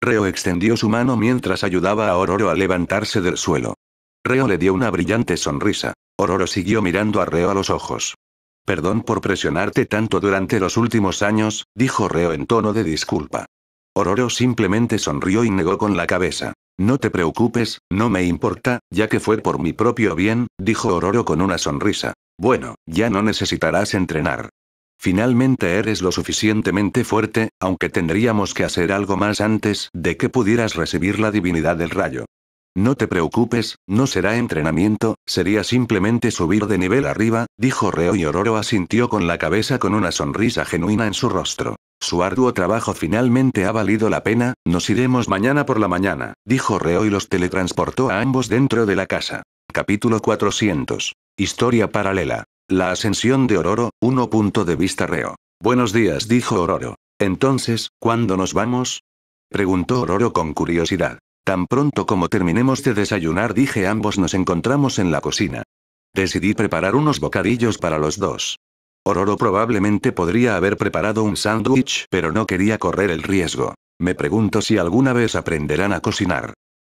Reo extendió su mano mientras ayudaba a Ororo a levantarse del suelo. Reo le dio una brillante sonrisa. Ororo siguió mirando a Reo a los ojos. Perdón por presionarte tanto durante los últimos años, dijo Reo en tono de disculpa. Ororo simplemente sonrió y negó con la cabeza. No te preocupes, no me importa, ya que fue por mi propio bien, dijo Ororo con una sonrisa. Bueno, ya no necesitarás entrenar. Finalmente eres lo suficientemente fuerte, aunque tendríamos que hacer algo más antes de que pudieras recibir la divinidad del rayo. No te preocupes, no será entrenamiento, sería simplemente subir de nivel arriba, dijo Reo y Ororo asintió con la cabeza con una sonrisa genuina en su rostro. Su arduo trabajo finalmente ha valido la pena, nos iremos mañana por la mañana, dijo Reo y los teletransportó a ambos dentro de la casa. Capítulo 400. Historia paralela. La ascensión de Ororo, 1. Punto de vista Reo. Buenos días, dijo Ororo. Entonces, ¿cuándo nos vamos? Preguntó Ororo con curiosidad. Tan pronto como terminemos de desayunar, dije ambos nos encontramos en la cocina. Decidí preparar unos bocadillos para los dos. Ororo probablemente podría haber preparado un sándwich, pero no quería correr el riesgo. Me pregunto si alguna vez aprenderán a cocinar.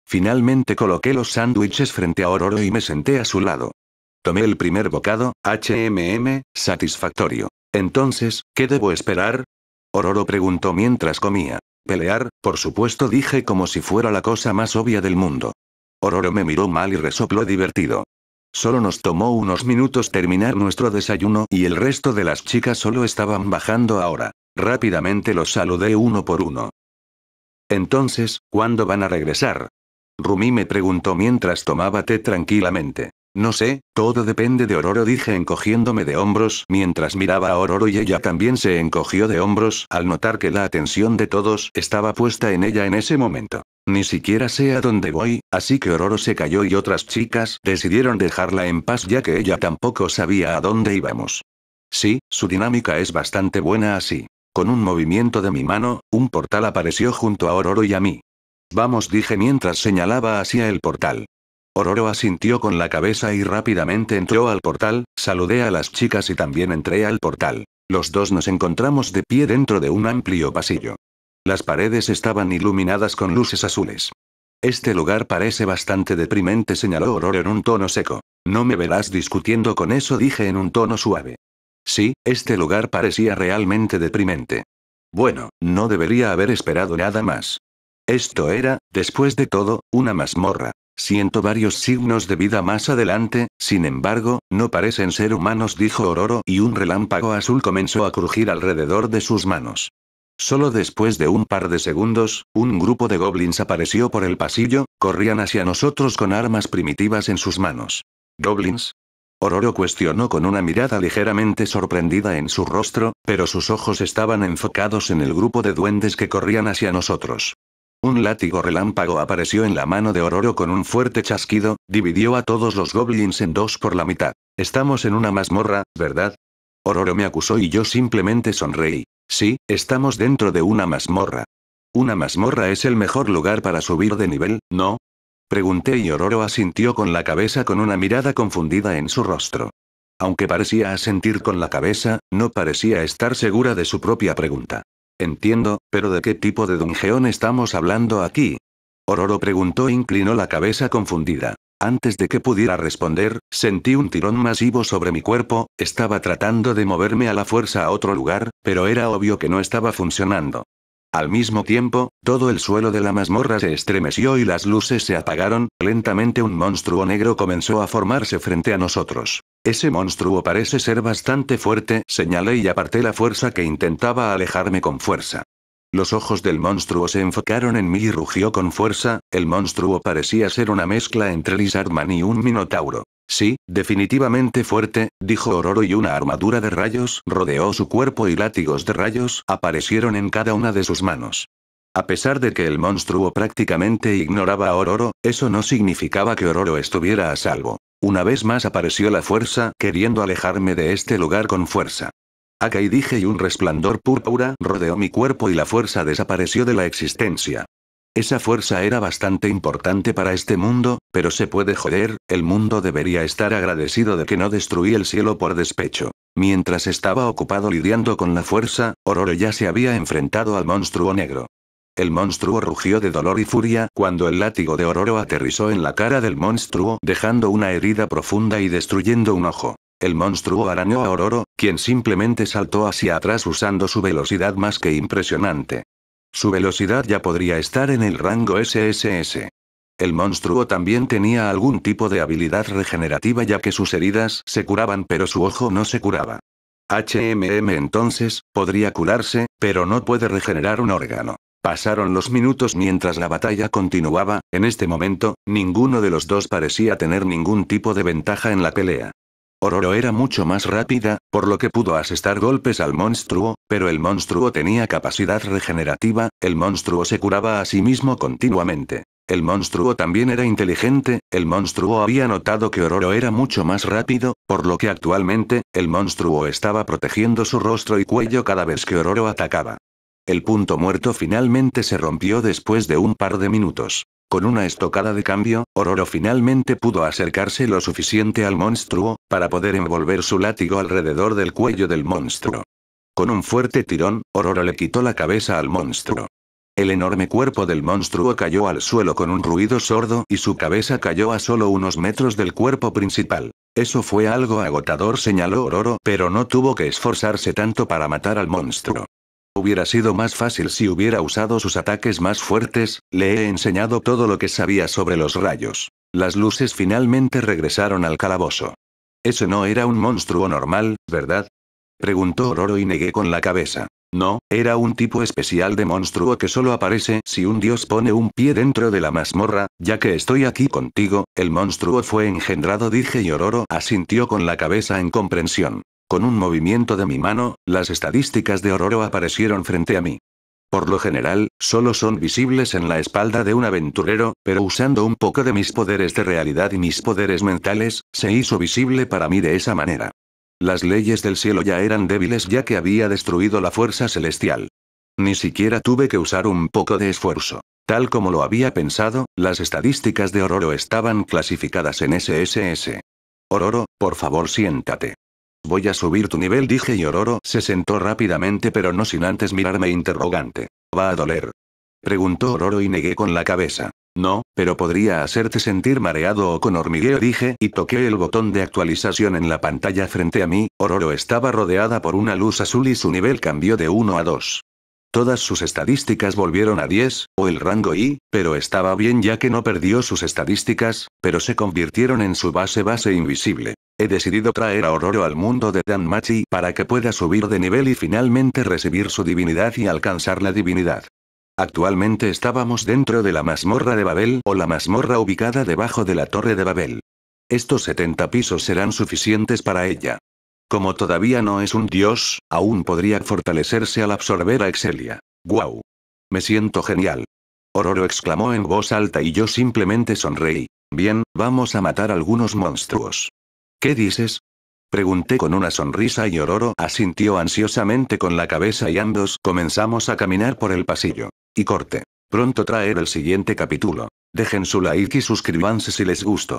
Finalmente coloqué los sándwiches frente a Ororo y me senté a su lado. Tomé el primer bocado, HMM, satisfactorio. Entonces, ¿qué debo esperar? Ororo preguntó mientras comía. Pelear, por supuesto, dije como si fuera la cosa más obvia del mundo. Ororo me miró mal y resopló divertido. Solo nos tomó unos minutos terminar nuestro desayuno y el resto de las chicas solo estaban bajando ahora. Rápidamente los saludé uno por uno. Entonces, ¿cuándo van a regresar? Rumi me preguntó mientras tomaba té tranquilamente. No sé, todo depende de Ororo dije encogiéndome de hombros mientras miraba a Ororo y ella también se encogió de hombros al notar que la atención de todos estaba puesta en ella en ese momento. Ni siquiera sé a dónde voy, así que Ororo se cayó y otras chicas decidieron dejarla en paz ya que ella tampoco sabía a dónde íbamos. Sí, su dinámica es bastante buena así. Con un movimiento de mi mano, un portal apareció junto a Ororo y a mí. Vamos dije mientras señalaba hacia el portal. Ororo asintió con la cabeza y rápidamente entró al portal, saludé a las chicas y también entré al portal. Los dos nos encontramos de pie dentro de un amplio pasillo. Las paredes estaban iluminadas con luces azules. Este lugar parece bastante deprimente, señaló Ororo en un tono seco. No me verás discutiendo con eso, dije en un tono suave. Sí, este lugar parecía realmente deprimente. Bueno, no debería haber esperado nada más. Esto era, después de todo, una mazmorra. Siento varios signos de vida más adelante, sin embargo, no parecen ser humanos, dijo Ororo, y un relámpago azul comenzó a crujir alrededor de sus manos. Solo después de un par de segundos, un grupo de goblins apareció por el pasillo, corrían hacia nosotros con armas primitivas en sus manos. ¿Goblins? Ororo cuestionó con una mirada ligeramente sorprendida en su rostro, pero sus ojos estaban enfocados en el grupo de duendes que corrían hacia nosotros. Un látigo relámpago apareció en la mano de Ororo con un fuerte chasquido, dividió a todos los goblins en dos por la mitad. Estamos en una mazmorra, ¿verdad? Ororo me acusó y yo simplemente sonreí. Sí, estamos dentro de una mazmorra. ¿Una mazmorra es el mejor lugar para subir de nivel, no? Pregunté y Ororo asintió con la cabeza con una mirada confundida en su rostro. Aunque parecía asentir con la cabeza, no parecía estar segura de su propia pregunta. Entiendo, pero ¿de qué tipo de dungeón estamos hablando aquí? Ororo preguntó e inclinó la cabeza confundida. Antes de que pudiera responder, sentí un tirón masivo sobre mi cuerpo, estaba tratando de moverme a la fuerza a otro lugar, pero era obvio que no estaba funcionando. Al mismo tiempo, todo el suelo de la mazmorra se estremeció y las luces se apagaron, lentamente un monstruo negro comenzó a formarse frente a nosotros. Ese monstruo parece ser bastante fuerte, señalé y aparté la fuerza que intentaba alejarme con fuerza. Los ojos del monstruo se enfocaron en mí y rugió con fuerza, el monstruo parecía ser una mezcla entre Lizardman y un minotauro. Sí, definitivamente fuerte, dijo Ororo y una armadura de rayos rodeó su cuerpo y látigos de rayos aparecieron en cada una de sus manos. A pesar de que el monstruo prácticamente ignoraba a Ororo, eso no significaba que Ororo estuviera a salvo. Una vez más apareció la fuerza queriendo alejarme de este lugar con fuerza. Acá dije y un resplandor púrpura rodeó mi cuerpo y la fuerza desapareció de la existencia. Esa fuerza era bastante importante para este mundo, pero se puede joder, el mundo debería estar agradecido de que no destruí el cielo por despecho. Mientras estaba ocupado lidiando con la fuerza, Ororo ya se había enfrentado al monstruo negro. El monstruo rugió de dolor y furia cuando el látigo de Ororo aterrizó en la cara del monstruo, dejando una herida profunda y destruyendo un ojo. El monstruo arañó a Ororo, quien simplemente saltó hacia atrás usando su velocidad más que impresionante. Su velocidad ya podría estar en el rango SSS. El monstruo también tenía algún tipo de habilidad regenerativa ya que sus heridas se curaban pero su ojo no se curaba. HMM entonces, podría curarse, pero no puede regenerar un órgano. Pasaron los minutos mientras la batalla continuaba, en este momento, ninguno de los dos parecía tener ningún tipo de ventaja en la pelea. Ororo era mucho más rápida, por lo que pudo asestar golpes al monstruo, pero el monstruo tenía capacidad regenerativa, el monstruo se curaba a sí mismo continuamente. El monstruo también era inteligente, el monstruo había notado que Ororo era mucho más rápido, por lo que actualmente, el monstruo estaba protegiendo su rostro y cuello cada vez que Ororo atacaba. El punto muerto finalmente se rompió después de un par de minutos. Con una estocada de cambio, Ororo finalmente pudo acercarse lo suficiente al monstruo, para poder envolver su látigo alrededor del cuello del monstruo. Con un fuerte tirón, Ororo le quitó la cabeza al monstruo. El enorme cuerpo del monstruo cayó al suelo con un ruido sordo y su cabeza cayó a solo unos metros del cuerpo principal. Eso fue algo agotador, señaló Ororo, pero no tuvo que esforzarse tanto para matar al monstruo hubiera sido más fácil si hubiera usado sus ataques más fuertes, le he enseñado todo lo que sabía sobre los rayos. Las luces finalmente regresaron al calabozo. Ese no era un monstruo normal, ¿verdad? Preguntó Ororo y negué con la cabeza. No, era un tipo especial de monstruo que solo aparece si un dios pone un pie dentro de la mazmorra, ya que estoy aquí contigo, el monstruo fue engendrado dije y Ororo asintió con la cabeza en comprensión. Con un movimiento de mi mano, las estadísticas de Ororo aparecieron frente a mí. Por lo general, solo son visibles en la espalda de un aventurero, pero usando un poco de mis poderes de realidad y mis poderes mentales, se hizo visible para mí de esa manera. Las leyes del cielo ya eran débiles ya que había destruido la fuerza celestial. Ni siquiera tuve que usar un poco de esfuerzo. Tal como lo había pensado, las estadísticas de Ororo estaban clasificadas en SSS. Ororo, por favor siéntate. Voy a subir tu nivel, dije y Ororo se sentó rápidamente pero no sin antes mirarme interrogante. ¿Va a doler? Preguntó Ororo y negué con la cabeza. No, pero podría hacerte sentir mareado o con hormigueo dije y toqué el botón de actualización en la pantalla frente a mí, Ororo estaba rodeada por una luz azul y su nivel cambió de 1 a 2. Todas sus estadísticas volvieron a 10, o el rango I, pero estaba bien ya que no perdió sus estadísticas, pero se convirtieron en su base base invisible. He decidido traer a Ororo al mundo de Danmachi para que pueda subir de nivel y finalmente recibir su divinidad y alcanzar la divinidad. Actualmente estábamos dentro de la mazmorra de Babel o la mazmorra ubicada debajo de la torre de Babel. Estos 70 pisos serán suficientes para ella. Como todavía no es un dios, aún podría fortalecerse al absorber a Excelia. ¡Guau! Me siento genial. Ororo exclamó en voz alta y yo simplemente sonreí. Bien, vamos a matar algunos monstruos. ¿Qué dices? Pregunté con una sonrisa y Ororo asintió ansiosamente con la cabeza y ambos comenzamos a caminar por el pasillo. Y corte. Pronto traer el siguiente capítulo. Dejen su like y suscribanse si les gustó.